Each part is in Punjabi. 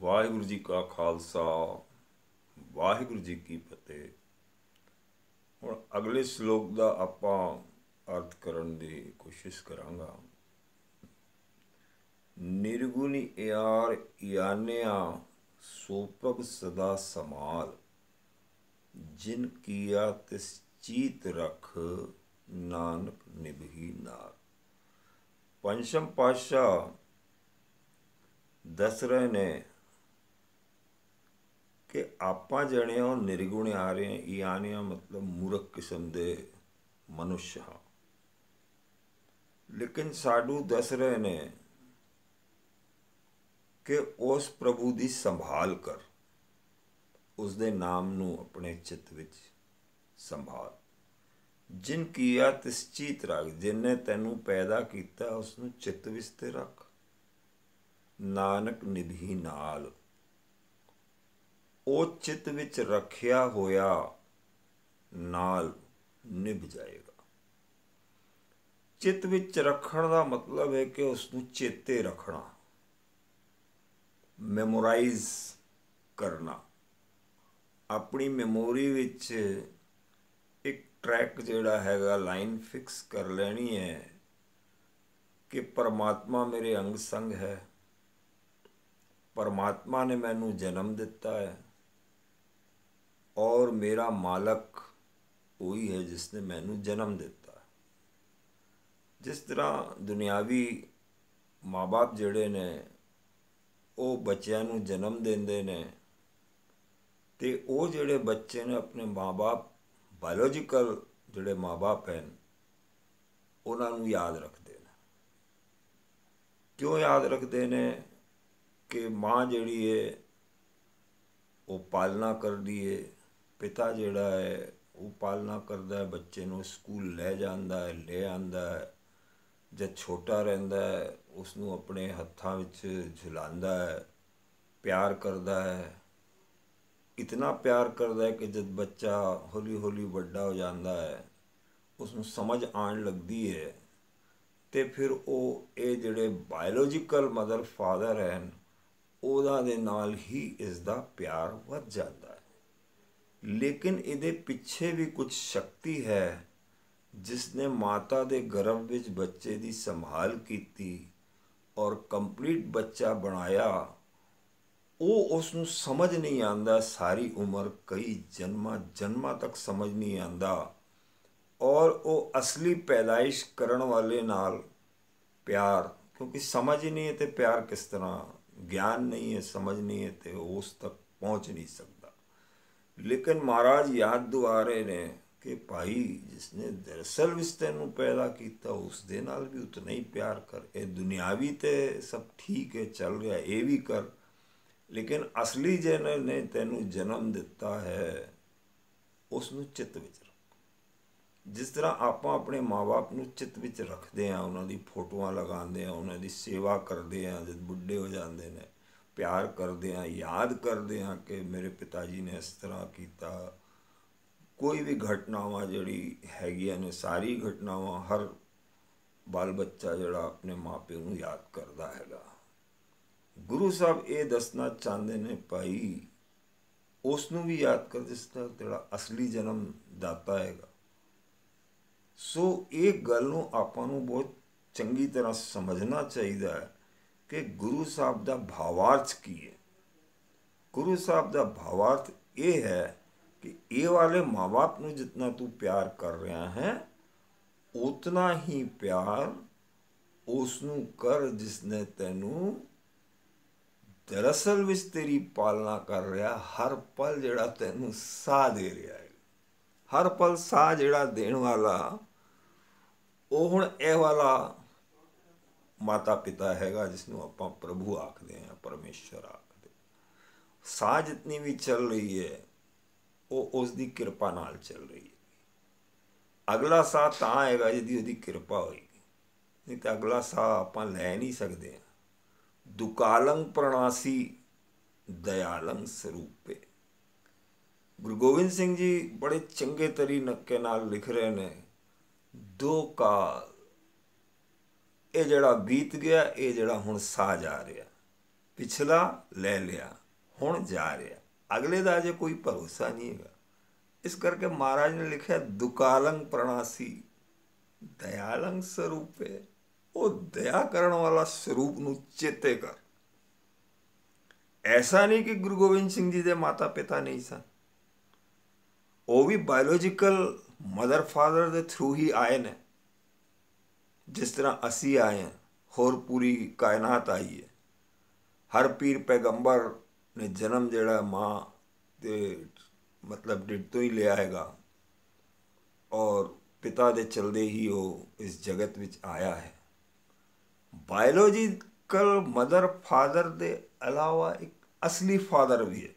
ਵਾਹਿਗੁਰੂ ਜੀ ਕਾ ਖਾਲਸਾ ਵਾਹਿਗੁਰੂ ਜੀ ਕੀ ਫਤਿਹ ਹੁਣ ਅਗਲੇ ਸ਼ਲੋਕ ਦਾ ਆਪਾਂ ਅਰਥ ਕਰਨ ਦੀ ਕੋਸ਼ਿਸ਼ ਕਰਾਂਗਾ ਨਿਰਗੁਣੀ ਯਾਰ ਯਾਨਿਆ ਸੋਪਕ ਸਦਾ ਸਮਾਲ ਜਿਨ ਕੀਆ ਤਿਸ ਚੀਤ ਰਖ ਨਾਨਕ ਨਿਭੀ ਨਾਲ ਪੰਚਮ ਪਾਸ਼ਾ ਦਸਰੇ ਨੇ ਕਿ ਆਪਾਂ ਜਣੇ ਉਹ ਨਿਰਗੁਣ ਆ ਰਹੇ ਆ ਯਾਨੀ ਮਤਲਬ ਮੂਰਖ ਕਿਸਮ ਦੇ ਮਨੁੱਸ਼ ਹ ਲੇਕਿਨ ਸਾਡੂ ਦੱਸ ਰਹੇ ਨੇ ਕਿ ਉਸ ਪ੍ਰਭੂ ਦੀ ਸੰਭਾਲ ਕਰ ਉਸ ਦੇ ਨਾਮ ਨੂੰ ਆਪਣੇ ਚਿੱਤ ਵਿੱਚ ਸੰਭਾਲ ਜਿਨ ਕੀਆ ਤਿਸ ਚੀਤ ਰੱਖ ਜਿਨਨੇ ਤੈਨੂੰ ਪੈਦਾ ਕੀਤਾ ਉਸ ਨੂੰ ਚਿੱਤ ਵਿੱਚ ਤੇ ਰੱਖ ਨਾਨਕ ਨਿਧੀ ਨਾਲ ਉਹ ਚਿੱਤ ਵਿੱਚ ਰੱਖਿਆ ਹੋਇਆ ਨਾਲ ਨਿਭ ਜਾਏਗਾ ਚਿੱਤ ਵਿੱਚ ਰੱਖਣ ਦਾ ਮਤਲਬ ਹੈ ਕਿ ਉਸ ਨੂੰ ਚੇਤੇ ਰੱਖਣਾ ਮੈਮੋਰਾਈਜ਼ ਕਰਨਾ ਆਪਣੀ ਮੈਮੋਰੀ ਵਿੱਚ ਇੱਕ ਟਰੈਕ ਜਿਹੜਾ ਹੈਗਾ ਲਾਈਨ ਫਿਕਸ ਕਰ ਲੈਣੀ ਹੈ ਕਿ ਪਰਮਾਤਮਾ ਮੇਰੇ ਅੰਗ ਸੰਗ ਹੈ ਪਰਮਾਤਮਾ ਨੇ ਮੈਨੂੰ ਜਨਮ ਦਿੱਤਾ ਹੈ ਔਰ ਮੇਰਾ ਮਾਲਕ ਉਹੀ ਹੈ ਜਿਸ ਨੇ ਮੈਨੂੰ ਜਨਮ ਦਿੱਤਾ ਜਿਸ ਤਰ੍ਹਾਂ ਦੁਨਿਆਵੀ ਮਾਪੇ ਜਿਹੜੇ ਨੇ ਉਹ ਬੱਚਿਆਂ ਨੂੰ ਜਨਮ ਦਿੰਦੇ ਨੇ ਤੇ ਉਹ ਜਿਹੜੇ ਬੱਚੇ ਨੇ ਆਪਣੇ ਮਾਪੇ ਬਾਇਓਲੋਜੀਕਲ ਜਿਹੜੇ ਮਾਪੇ ਹਨ ਉਹਨਾਂ ਨੂੰ ਯਾਦ ਰੱਖਦੇ ਨੇ ਕਿਉਂ ਯਾਦ ਰੱਖਦੇ ਨੇ ਕਿ ਮਾਂ ਜਿਹੜੀ ਹੈ ਉਹ ਪਾਲਣਾ ਕਰਦੀ ਹੈ ਪਿਤਾ ਜਿਹੜਾ ਹੈ ਉਹ ਪਾਲਣਾ ਕਰਦਾ ਹੈ ਬੱਚੇ ਨੂੰ ਸਕੂਲ ਲੈ ਜਾਂਦਾ ਹੈ ਲੈ ਆਂਦਾ ਹੈ ਜਦ ਛੋਟਾ ਰਹਿੰਦਾ ਹੈ ਉਸ ਨੂੰ ਆਪਣੇ ਹੱਥਾਂ ਵਿੱਚ ਝੁਲਾਉਂਦਾ ਹੈ ਪਿਆਰ ਕਰਦਾ ਹੈ ਇਤਨਾ ਪਿਆਰ ਕਰਦਾ ਹੈ ਕਿ ਜਦ ਬੱਚਾ ਹੌਲੀ ਹੌਲੀ ਵੱਡਾ ਹੋ ਜਾਂਦਾ ਹੈ ਉਸ ਨੂੰ ਸਮਝ ਆਉਣ ਲੱਗਦੀ ਹੈ ਤੇ ਫਿਰ ਉਹ ਇਹ ਜਿਹੜੇ ਬਾਇਓਲੋਜੀਕਲ ਮਦਰ ਫਾਦਰ ਹਨ ਉਹਨਾਂ ਦੇ ਨਾਲ ਹੀ ਇਸ ਦਾ ਪਿਆਰ ਵੱਧ ਜਾਂਦਾ ਲੇਕਿਨ ਇਹਦੇ ਪਿੱਛੇ ਵੀ ਕੁਝ ਸ਼ਕਤੀ ਹੈ ਜਿਸ ਨੇ ਮਾਤਾ ਦੇ ਗਰਭ ਵਿੱਚ ਬੱਚੇ ਦੀ ਸੰਭਾਲ ਕੀਤੀ ਔਰ ਕੰਪਲੀਟ ਬੱਚਾ ਬਣਾਇਆ ਉਹ ਉਸ ਨੂੰ ਸਮਝ ਨਹੀਂ ਆਂਦਾ ساری ਉਮਰ ਕਈ ਜਨਮਾਂ ਜਨਮਾਂ ਤੱਕ ਸਮਝ ਨਹੀਂ ਆਂਦਾ ਔਰ ਉਹ ਅਸਲੀ ਪੈਦਾਇਸ਼ ਕਰਨ ਵਾਲੇ ਨਾਲ ਪਿਆਰ ਕਿਉਂਕਿ ਸਮਝ ਹੀ ਨਹੀਂ ਹੈ ਤੇ ਪਿਆਰ ਕਿਸ ਤਰ੍ਹਾਂ ਗਿਆਨ ਨਹੀਂ ਹੈ ਸਮਝ ਨਹੀਂ ਹੈ ਤੇ ਉਸ ਤੱਕ ਪਹੁੰਚ ਨਹੀਂ ਸਕਦਾ ਲੇਕਿਨ ਮਹਾਰਾਜ ਯਾਦ ਦਿਵਾ ਰਹੇ ਨੇ ਕਿ ਭਾਈ ਜਿਸ ਨੇ ਦਰਸਲ ਵਿੱਚ ਤੈਨੂੰ ਪੈਦਾ ਕੀਤਾ ਉਸ ਦੇ ਨਾਲ ਵੀ ਉਤਨਾ ਹੀ ਪਿਆਰ ਕਰ ਇਹ ਦੁਨਿਆਵੀ ਤੇ ਸਭ ਠੀਕ ਹੈ ਚੱਲ ਰਿਹਾ ਇਹ ਵੀ ਕਰ ਲੇਕਿਨ ਅਸਲੀ ਜਿਹਨੇ ਨੇ ਤੈਨੂੰ ਜਨਮ ਦਿੱਤਾ ਹੈ ਉਸ ਨੂੰ ਚਿੱਤ ਵਿੱਚ ਰੱਖ ਜਿਸ ਤਰ੍ਹਾਂ ਆਪਾਂ ਆਪਣੇ ਮਾਪੇ ਨੂੰ ਚਿੱਤ ਵਿੱਚ ਰੱਖਦੇ ਆ ਉਹਨਾਂ ਦੀ ਫੋਟੋਆਂ ਲਗਾਉਂਦੇ ਆ ਉਹਨਾਂ ਦੀ ਸੇਵਾ ਕਰਦੇ ਆ ਜਦ ਬੁੱਢੇ ਹੋ ਜਾਂਦੇ ਨੇ ਪਿਆਰ ਕਰਦੇ ਆ ਯਾਦ ਕਰਦੇ ਆ ਕਿ ਮੇਰੇ ਪਿਤਾ ਜੀ ਨੇ ਇਸ ਤਰ੍ਹਾਂ ਕੀਤਾ ਕੋਈ ਵੀ ਘਟਨਾਵਾਂ ਜਿਹੜੀ ਹੈਗੀਆਂ ਨੇ ਸਾਰੀ ਘਟਨਾਵਾਂ ਹਰ ਬਾਲ ਬੱਚਾ ਜਿਹੜਾ ਆਪਣੇ ਮਾਪਿਆਂ ਨੂੰ ਯਾਦ ਕਰਦਾ ਹੈਗਾ ਗੁਰੂ ਸਾਹਿਬ ਇਹ ਦੱਸਣਾ ਚਾਹੁੰਦੇ ਨੇ ਭਾਈ ਉਸ ਨੂੰ ਵੀ ਯਾਦ ਕਰ ਜਿਸ ਦਾ ਜਿਹੜਾ ਅਸਲੀ ਜਨਮ ਦਾਤਾ ਹੈਗਾ ਸੋ ਇਹ ਗੱਲ ਨੂੰ ਆਪਾਂ ਨੂੰ ਬਹੁਤ ਚੰਗੀ ਤਰ੍ਹਾਂ ਸਮਝਣਾ ਚਾਹੀਦਾ ਹੈ ਕਿ ਗੁਰੂ ਸਾਹਿਬ ਦਾ ਭਾਵਾਰਥ ਕੀ ਹੈ ਗੁਰੂ ਸਾਹਿਬ ਦਾ ਭਾਵਾਰਥ ਇਹ ਹੈ ਕਿ ਇਹ ਵਾਲੇ ਮਾਪੇ ਨੂੰ ਜਿੰਨਾ ਤੂੰ ਪਿਆਰ ਕਰ ਰਿਹਾ ਹੈ ਉਤਨਾ ਹੀ ਪਿਆਰ ਉਸ ਨੂੰ ਕਰ ਜਿਸ ਨੇ ਤੈਨੂੰ ਦਰਅਸਲ ਵਿੱਚ ਤੇਰੀ ਪਾਲਣਾ ਕਰ ਰਿਹਾ ਹਰ ਪਲ ਜਿਹੜਾ ਤੈਨੂੰ ਸਾਹ ਦੇ ਰਿਹਾ ਹੈ ਹਰ ਪਲ ਸਾਹ ਜਿਹੜਾ ਦੇਣ ਵਾਲਾ ਉਹ ਹੁਣ ਇਹ ਵਾਲਾ ਮਾਤਾ ਪਿਤਾ ਹੈਗਾ ਜਿਸ ਨੂੰ ਆਪਾਂ ਪ੍ਰਭੂ ਆਖਦੇ ਆ ਪਰਮੇਸ਼ਰ ਆਖਦੇ ਸਾਜ ਜਿੰਨੀ ਵੀ ਚੱਲ ਰਹੀ ਹੈ ਉਹ ਉਸ ਦੀ ਕਿਰਪਾ ਨਾਲ ਚੱਲ ਰਹੀ ਹੈ ਅਗਲਾ ਸਾਹ ਤਾਂ ਆਏਗਾ ਜੇ ਉਹਦੀ ਕਿਰਪਾ ਹੋਏਗੀ ਨਹੀਂ ਤਾਂ ਅਗਲਾ ਸਾਹ ਆਪਾਂ ਲੈ ਨਹੀਂ ਸਕਦੇ ਆ ਦੁਕਾਲੰ ਪ੍ਰਣਾਸੀ ਦਇਆਲੰ ਸਰੂਪੇ ਗੁਰੂ ਗੋਬਿੰਦ ਸਿੰਘ ਜੀ ਬੜੇ ਚੰਗੇ ਤਰੀਕੇ ਨਾਲ ਲਿਖ ਰਹੇ ਨੇ ਦੋ ਕਾਲ ਇਹ ਜਿਹੜਾ ਬੀਤ ਗਿਆ ਇਹ ਜਿਹੜਾ ਹੁਣ ਸਾ ਜਾ ਰਿਹਾ ਪਿਛਲਾ ਲੈ ਲਿਆ ਹੁਣ ਜਾ ਰਿਹਾ ਅਗਲੇ ਦਾ ਜੇ ਕੋਈ ਭਰੋਸਾ ਨਹੀਂ ਹੈਗਾ ਇਸ ਕਰਕੇ ਮਹਾਰਾਜ ਨੇ ਲਿਖਿਆ ਦੁਕਾਲੰਗ ਪ੍ਰਣਾਸੀ ਦਇਆਲੰਗ ਸਰੂਪੇ ਉਹ ਦਇਆ ਕਰਨ ਵਾਲਾ ਸਰੂਪ ਨੂੰ ਚੇਤੇ ਕਰ ਐਸਾ ਨਹੀਂ ਕਿ ਗੁਰੂ ਗੋਬਿੰਦ ਸਿੰਘ ਜੀ ਦੇ ਮਾਤਾ ਪਿਤਾ ਨਹੀਂ ਸਨ ਉਹ ਵੀ ਬਾਇਓਲੋਜੀਕਲ ਮਦਰ ਫਾਦਰ ਦੇ ਥਰੂ ਹੀ ਆਏ ਨੇ ਜਿਸ ਤਰ੍ਹਾਂ ਅਸੀਂ ਆਏ ਹਾਂ ਹੋਰ ਪੂਰੀ ਕਾਇਨਾਤ ਆਈ ਹੈ ਹਰ ਪੀਰ ਪੈਗੰਬਰ ਨੇ ਜਨਮ ਜਿਹੜਾ ਮਾਂ ਤੇ ਮਤਲਬ ਡਿੱਡ ਤੋਂ ਹੀ ਲਿਆ ਹੈਗਾ ਔਰ ਪਿਤਾ ਦੇ ਚਲਦੇ ਹੀ ਉਹ ਇਸ ਜਗਤ ਵਿੱਚ ਆਇਆ ਹੈ ਬਾਇਓਲੋਜੀਕਲ ਮਦਰ ਫਾਦਰ ਦੇ ਅਲਾਵਾ ਇੱਕ ਅਸਲੀ ਫਾਦਰ ਵੀ ਹੈ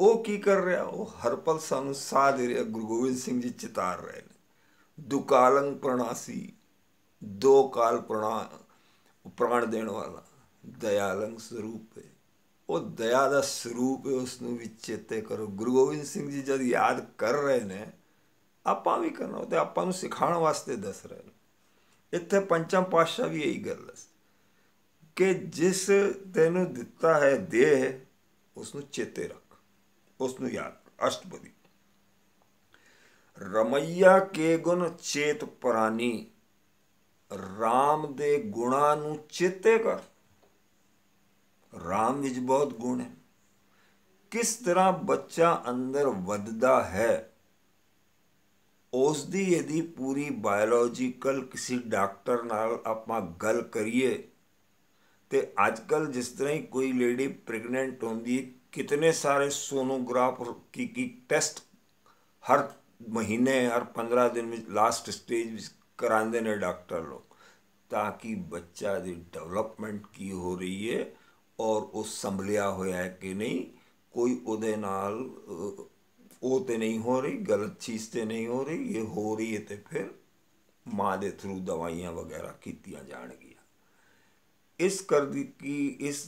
ਉਹ ਕੀ ਕਰ ਰਿਹਾ ਉਹ ਹਰ ਪਲ ਸਾਨੂੰ ਸਾਹ ਗੁਰੂ ਗੋਬਿੰਦ ਸਿੰਘ ਜੀ ਚਿਤਾਰ ਰਹੇ ਨੇ ਦੁਕਾਲੰਗ ਪ੍ਰਣਾਸੀ ਦੋ ਕਾਲ ਪ੍ਰਣਾ ਪ੍ਰਾਣ ਦੇਣ ਵਾਲਾ ਦਇਆਲੰਗ ਸਰੂਪ ਹੈ ਉਹ ਦਇਆ ਦਾ ਸਰੂਪ ਹੈ ਉਸ ਨੂੰ ਵੀ ਚੇਤੇ ਕਰੋ ਗੁਰੂ ਗੋਬਿੰਦ ਸਿੰਘ ਜੀ ਜਦ ਯਾਦ ਕਰ ਰਹੇ ਨੇ ਆਪਾਂ ਵੀ ਕਰਨਾ ਤੇ ਆਪਾਂ ਨੂੰ ਸਿਖਾਉਣ ਵਾਸਤੇ ਦੱਸ ਰਹੇ ਨੇ ਇੱਥੇ ਪੰਚਮ ਪਾਤਸ਼ਾਹ ਵੀ ਇਹੀ ਗੱਲ ਹੈ ਕਿ ਜਿਸ ਤੈਨੂੰ ਦਿੱਤਾ ਹੈ ਦੇਹ ਉਸ ਨੂੰ ਚੇਤੇ ਰੱਖ ਉਸ ਨੂੰ ਯਾਦ ਅਸ਼ਟਪਦੀ ਰਮਈਆ ਕੇ ਗੁਣ ਚੇਤ ਪ੍ਰਾਨੀ ਰਾਮ ਦੇ ਗੁਣਾਂ ਨੂੰ ਚੇਤੇ ਕਰ ਰਾਮ ਵਿੱਚ ਬਹੁਤ ਗੁਣ ਹੈ ਕਿਸ ਤਰ੍ਹਾਂ ਬੱਚਾ ਅੰਦਰ ਵੱਧਦਾ ਹੈ ਉਸ ਦੀ ਇਹਦੀ ਪੂਰੀ ਬਾਇਓਲੋਜੀਕਲ ਕਿਸੇ ਡਾਕਟਰ ਨਾਲ ਆਪਾਂ ਗੱਲ ਕਰੀਏ ਤੇ ਅੱਜ ਕੱਲ ਜਿਸ ਤਰ੍ਹਾਂ ਹੀ ਕੋਈ ਲੇਡੀ ਪ੍ਰੈਗਨੈਂਟ ਹੁੰਦੀ ਕਿਤਨੇ ਸਾਰੇ ਸੋਨੋਗ੍ਰਾਫ ਕੀ ਕੀ ਟੈਸਟ ਹਰ ਮਹੀਨੇ ਹਰ 15 ਦਿਨ ਵਿੱਚ ਲਾਸਟ ਸਟੇਜ ਵਿੱਚ ਕਰਾਉਂਦੇ ਨੇ ਡਾਕਟਰ ਲੋਕ ਤਾਂ ਕਿ ਬੱਚਾ ਦੀ ਡਿਵੈਲਪਮੈਂਟ ਕੀ ਹੋ ਰਹੀ ਹੈ ਔਰ ਉਹ ਸੰਭਲਿਆ ਹੋਇਆ ਹੈ ਕਿ ਨਹੀਂ ਕੋਈ ਉਹਦੇ ਨਾਲ ਉਹ ਤੇ ਨਹੀਂ ਹੋ ਰਹੀ ਗਲਤ ਚੀਜ਼ ਤੇ ਨਹੀਂ ਹੋ ਰਹੀ ਇਹ ਹੋ ਰਹੀ ਹੈ ਤੇ ਫਿਰ ਮਾਂ ਦੇ ਥਰੂ ਦਵਾਈਆਂ ਵਗੈਰਾ ਕੀਤੀਆਂ ਜਾਣਗੀਆਂ ਇਸ ਕਰਦੀ ਕਿ ਇਸ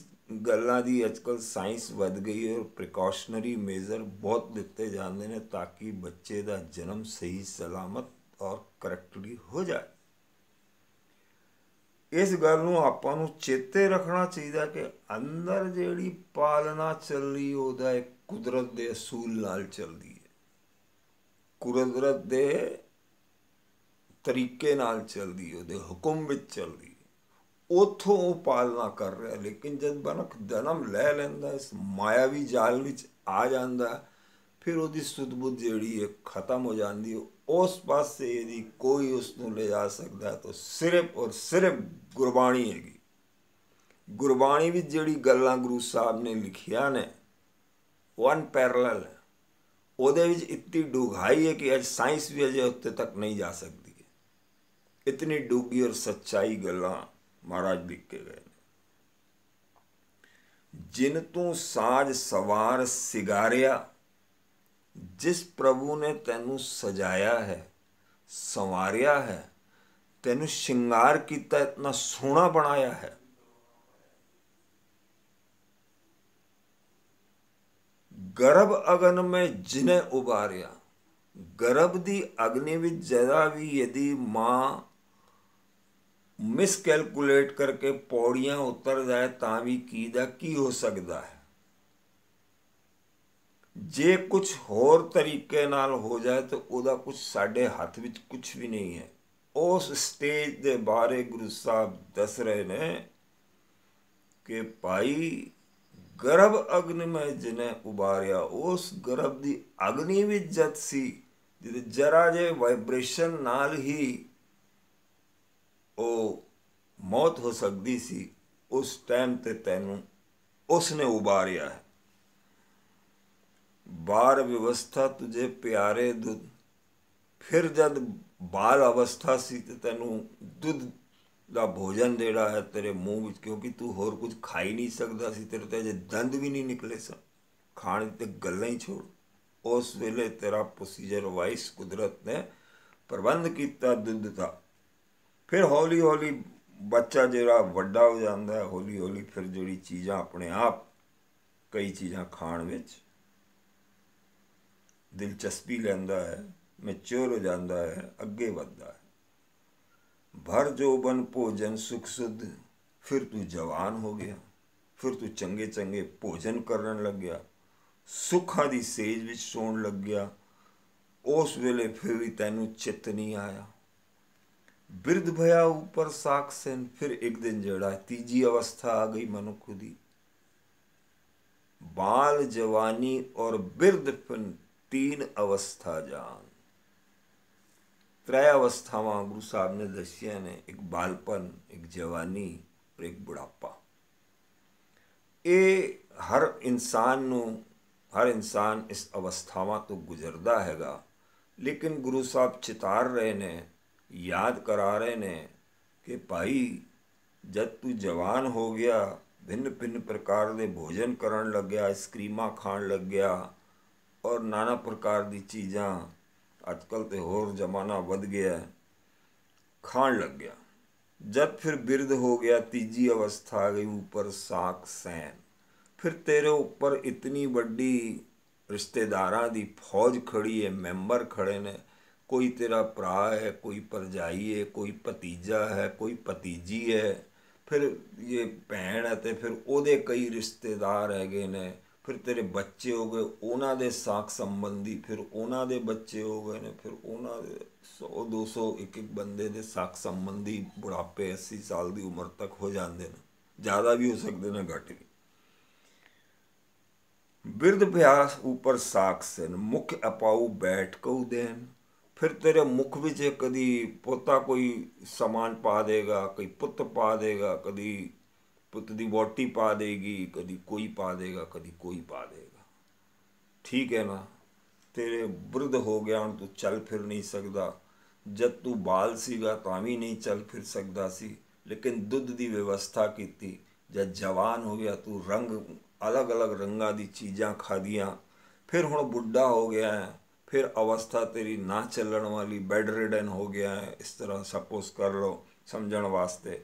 ਗੱਲਾਂ ਦੀ ਅੱਜਕੱਲ ਸਾਇੰਸ ਵੱਧ ਗਈ ਔਰ ਪ੍ਰੀਕਾਸ਼ਨਰੀ ਮੇਜ਼ਰ ਬਹੁਤ ਦਿੱਤੇ ਜਾਂਦੇ ਨੇ ਤਾਂ ਕਿ ਬੱਚੇ ਦਾ ਜਨਮ ਸਹੀ ਸਲਾਮਤ ਔਰ ਕਰੈਕਟਲੀ ਹੋ ਜਾਏ ਇਸ ਗੱਲ ਨੂੰ ਆਪਾਂ ਨੂੰ ਚੇਤੇ ਰੱਖਣਾ ਚਾਹੀਦਾ ਕਿ ਅੰਦਰ ਜਿਹੜੀ ਪਾਲਣਾ ਚੱਲ ਰਹੀ ਉਹਦਾ ਇੱਕ ਕੁਦਰਤ ਦੇ ਅਸੂਲ ਨਾਲ ਚੱਲਦੀ ਹੈ ਕੁਦਰਤ ਦੇ ਤਰੀਕੇ ਨਾਲ ਚੱਲਦੀ ਉਹਦੇ ਹੁਕਮ ਵਿੱਚ ਚੱਲਦੀ ਉਥੋਂ ਉਹ ਪਾਲਣਾ ਕਰ ਰਿਹਾ ਲੇਕਿਨ ਜਦ ਬਨਕ ਜਨਮ ਲੈ ਲੈਂਦਾ ਇਸ ਮਾਇਆਵੀ ਜਾਲ ਵਿੱਚ ਆ ਜਾਂਦਾ ਫਿਰ ਉਹਦੀ ਸੁਧਬੁੱਧ ਜਿਹੜੀ ਹੈ ਖਤਮ ਹੋ ਜਾਂਦੀ ਉਸ ਪਾਸੇ ਦੀ ਕੋਈ ਉਸ ਨੂੰ ਲੈ ਜਾ ਸਕਦਾ ਤਾਂ ਸਿਰਫ ਔਰ ਸਿਰਫ ਗੁਰਬਾਣੀ ਹੈਗੀ ਗੁਰਬਾਣੀ ਵਿੱਚ ਜਿਹੜੀ ਗੱਲਾਂ ਗੁਰੂ ਸਾਹਿਬ ਨੇ ਲਿਖਿਆ ਨੇ ਵਨ ਪੈਰਲਲ ਉਹਦੇ ਵਿੱਚ ਇਤਨੀ ਡੂਘਾਈ ਹੈ ਕਿ ਅੱਜ ਸਾਇੰਸ ਵੀ ਅਜੇ ਉੱਤੇ ਤੱਕ ਨਹੀਂ ਜਾ ਸਕਦੀ ਹੈ ਇਤਨੀ ਡੂਗੀ ਔਰ ਸੱਚਾਈ ਗੱਲਾਂ ਮਹਾਰਾਜ ਲਿਖ ਕੇ ਗਏ ਜਿਨ ਤੂੰ ਸਾਜ ਸਵਾਰ ਸਿਗਾਰਿਆ ਜਿਸ ਪ੍ਰਭੂ ਨੇ ਤੈਨੂੰ ਸਜਾਇਆ ਹੈ ਸੰਵਾਰਿਆ ਹੈ ਤੈਨੂੰ ਸ਼ਿੰਗਾਰ ਕੀਤਾ ਇਤਨਾ ਸੋਹਣਾ ਬਣਾਇਆ ਹੈ ਗਰਭ ਅਗਨ ਮੈਂ ਜਿਨੇ ਉਬਾਰਿਆ ਗਰਭ ਦੀ ਅਗਨੀ ਵਿੱਚ ਜਿਹੜਾ ਵੀ ਯਦੀ ਮਾਂ ਮਿਸਕੈਲਕੂਲੇਟ ਕਰਕੇ ਪੌੜੀਆਂ ਉਤਰ ਜਾਏ ਤਾਂ ਵੀ ਕੀ ਦਾ ਕੀ ਹੋ ਸਕਦਾ ਹੈ ਜੇ ਕੁਝ ਹੋਰ ਤਰੀਕੇ ਨਾਲ ਹੋ ਜਾਏ ਤਾਂ ਉਹਦਾ ਕੁਝ ਸਾਡੇ ਹੱਥ ਵਿੱਚ ਕੁਝ ਵੀ ਨਹੀਂ ਹੈ ਉਸ ਸਟੇਜ ਦੇ ਬਾਰੇ ਗੁਰੂ ਸਾਹਿਬ ਦੱਸ ਰਹੇ ਨੇ ਕਿ ਭਾਈ ਗਰਭ ਅਗਨ ਮੈਂ ਜਿਨੇ ਉਬਾਰਿਆ ਉਸ ਗਰਭ ਦੀ ਅਗਨੀ ਵਿੱਚ ਜਤ ਸੀ ਜਿਹਦੇ ਜਰਾ ਜੇ ਵਾਈਬ੍ਰੇਸ਼ਨ ਨਾਲ ਹੀ ਉਹ ਮੌਤ ਹੋ ਸਕਦੀ ਸੀ ਉਸ ਟਾਈਮ ਤੇ ਤੈਨੂੰ ਉਸਨੇ ਉਬਾਰਿਆ ਬਾਰ ਵਿਵਸਥਾ ਤੁਝੇ ਪਿਆਰੇ ਦੁੱਧ ਫਿਰ ਜਦ ਬਾਲ ਅਵਸਥਾ ਸੀ ਤੇ ਤੈਨੂੰ ਦੁੱਧ ਦਾ ਭੋਜਨ ਦੇਣਾ ਹੈ ਤੇਰੇ ਮੂੰਹ ਵਿੱਚ ਕਿਉਂਕਿ ਤੂੰ ਹੋਰ ਕੁਝ ਖਾ ਹੀ ਨਹੀਂ ਸਕਦਾ ਸੀ ਤੇਰੇ ਤੇ ਜੇ ਦੰਦ ਵੀ ਨਹੀਂ ਨਿਕਲੇ ਸਨ ਖਾਣ ਤੇ ਗੱਲਾਂ ਹੀ ਛੋੜ ਉਸ ਵੇਲੇ ਤੇਰਾ ਪ੍ਰੋਸੀਜਰ ਵਾਈਸ ਕੁਦਰਤ ਨੇ ਪ੍ਰਬੰਧ ਕੀਤਾ ਦੁੱਧ ਦਾ ਫਿਰ ਹੌਲੀ ਹੌਲੀ ਬੱਚਾ ਜਿਹੜਾ ਵੱਡਾ ਹੋ ਜਾਂਦਾ ਹੈ ਹੌਲੀ ਹੌਲੀ ਫਿਰ ਜਿਹੜੀ ਚੀਜ਼ਾਂ ਆਪਣੇ ਆਪ ਕਈ ਚੀਜ਼ਾਂ ਖਾਣ ਵਿੱਚ ਦਿਲਚਸਪੀ ਲੈਂਦਾ ਹੈ ਮੈਚੁਰ ਹੋ ਜਾਂਦਾ ਹੈ ਅੱਗੇ ਵੱਧਦਾ ਹੈ ਭਰ ਜੋਬਨ ਭੋਜਨ ਸੁਖ ਸੁਧ ਫਿਰ ਤੂੰ ਜਵਾਨ ਹੋ ਗਿਆ ਫਿਰ ਤੂੰ ਚੰਗੇ ਚੰਗੇ ਭੋਜਨ ਕਰਨ ਲੱਗਿਆ ਸੁਖਾਂ ਦੀ ਸੇਜ ਵਿੱਚ ਸੌਣ ਲੱਗਿਆ ਉਸ ਵੇਲੇ ਫਿਰ ਵੀ ਤੈਨੂੰ ਚਿੱਤ ਨਹੀਂ ਆਇਆ ਬਿਰਧ ਭਇਆ ਉਪਰ ਸਾਖ ਸੈਨ ਫਿਰ ਇੱਕ ਦਿਨ ਜਿਹੜਾ ਤੀਜੀ ਅਵਸਥਾ ਆ ਗਈ ਮਨੁੱਖ ਦੀ ਬਾਲ ਜਵਾਨੀ ਔਰ ਬਿਰਧਪਨ ਤੀਨ ਅਵਸਥਾ ਜਾਨ ਤ੍ਰੈ ਅਵਸਥਾਵਾਂ ਗੁਰੂ ਸਾਹਿਬ ਨੇ ਦੱਸੀਆਂ ਨੇ ਇੱਕ ਬਾਲਪਨ ਇੱਕ ਜਵਾਨੀ ਔਰ ਇੱਕ ਬੁਢਾਪਾ ਇਹ ਹਰ ਇਨਸਾਨ ਨੂੰ ਹਰ ਇਨਸਾਨ ਇਸ ਅਵਸਥਾਵਾਂ ਤੋਂ ਗੁਜ਼ਰਦਾ ਹੈਗਾ ਲੇਕਿਨ ਗੁਰੂ ਸਾਹਿਬ ਚਿਤਾਰ ਰਹੇ ਨੇ ਯਾਦ ਕਰਾ ਰਹੇ ਨੇ ਕਿ ਭਾਈ ਜਦ ਤੂੰ ਜਵਾਨ ਹੋ ਗਿਆ ਭਿੰਨ ਭਿੰਨ ਪ੍ਰਕਾਰ ਦੇ ਭੋਜਨ ਕਰਨ ਲੱਗਿਆ ਆਈਸਕ੍ਰੀਮਾਂ ਖਾਣ ਲੱਗਿਆ ਔਰ ਨਾਨਾ ਪ੍ਰਕਾਰ ਦੀ ਚੀਜ਼ਾਂ ਅੱਜ ਕੱਲ ਤੇ ਹੋਰ ਜ਼ਮਾਨਾ ਵੱਧ ਗਿਆ ਖਾਣ ਲੱਗ ਗਿਆ ਜਦ ਫਿਰ ਬਿਰਧ ਹੋ ਗਿਆ ਤੀਜੀ ਅਵਸਥਾ ਆ ਗਈ ਉੱਪਰ ਸਾਖ ਸੈਨ ਫਿਰ ਤੇਰੇ ਉੱਪਰ ਇਤਨੀ ਵੱਡੀ ਰਿਸ਼ਤੇਦਾਰਾਂ ਦੀ ਫੌਜ ਖੜੀ ਹੈ ਮੈਂਬਰ ਖੜੇ ਨੇ ਕੋਈ ਤੇਰਾ ਭਰਾ ਹੈ ਕੋਈ ਪਰਜਾਈ ਹੈ ਕੋਈ ਭਤੀਜਾ ਹੈ ਕੋਈ ਭਤੀਜੀ ਹੈ ਫਿਰ ਇਹ ਭੈਣ ਹੈ ਤੇ ਫਿਰ ਉਹਦੇ ਕਈ ਰਿਸ਼ਤੇਦਾਰ ਹੈਗੇ ਨੇ ਫਿਰ ਤੇਰੇ ਬੱਚੇ ਹੋ ਗਏ ਉਹਨਾਂ ਦੇ ਸਾਖ ਸੰਬੰਧੀ ਫਿਰ ਉਹਨਾਂ ਦੇ ਬੱਚੇ ਹੋ ਗਏ ਨੇ ਫਿਰ ਉਹਨਾਂ ਦੇ 100 200 ਇੱਕ ਇੱਕ ਬੰਦੇ ਦੇ ਸਾਖ ਸੰਬੰਧੀ ਬੁਢਾਪੇ 80 ਸਾਲ ਦੀ ਉਮਰ ਤੱਕ ਹੋ ਜਾਂਦੇ ਨੇ ਜ਼ਿਆਦਾ ਵੀ ਹੋ ਸਕਦੇ ਨੇ ਘੱਟ ਵੀ ਬਿਰਧ ਭਿਆਸ ਉੱਪਰ ਸਾਖ ਸਨ ਮੁਖ ਅਪਾਉ ਬੈਠ ਕਉ ਦੇਨ ਫਿਰ ਤੇਰੇ ਮੁਖ ਵਿੱਚ ਕਦੀ ਪੋਤਾ ਕੋਈ ਸਮਾਨ ਪਾ ਦੇਗਾ ਕੋਈ ਪੁੱਤ ਪਾ ਦੇਗਾ ਕਦੀ ਪੁੱਤ ਦੀ ਵੋਟੀ ਪਾ ਦੇਗੀ ਕਦੀ ਕੋਈ ਪਾ ਦੇਗਾ ਕਦੀ ਕੋਈ ਪਾ ਦੇਗਾ ਠੀਕ ਹੈ ਨਾ ਤੇਰੇ ਬੁਰਧ ਹੋ ਗਿਆ ਹੁਣ ਤੂੰ ਚੱਲ ਫਿਰ ਨਹੀਂ ਸਕਦਾ ਜਦ ਤੂੰ ਬਾਲ ਸੀਗਾ ਤਾਂ ਵੀ ਨਹੀਂ ਚੱਲ ਫਿਰ ਸਕਦਾ ਸੀ ਲੇਕਿਨ ਦੁੱਧ ਦੀ ਵਿਵਸਥਾ ਕੀਤੀ ਜਦ ਜਵਾਨ ਹੋ ਗਿਆ ਤੂੰ ਰੰਗ ਅਲੱਗ-ਅਲੱਗ ਰੰਗਾਂ ਦੀ ਚੀਜ਼ਾਂ ਖਾਧੀਆਂ ਫਿਰ ਹੁਣ ਬੁੱਢਾ ਹੋ ਗਿਆ ਹੈ ਫਿਰ ਅਵਸਥਾ ਤੇਰੀ ਨਾ ਚੱਲਣ ਵਾਲੀ ਬੈਡ ਰਿਡਨ ਹੋ ਗਿਆ ਹੈ ਇਸ ਤਰ੍ਹਾਂ ਸਪੋਜ਼ ਕਰ ਲਓ ਸਮਝਣ ਵਾਸਤੇ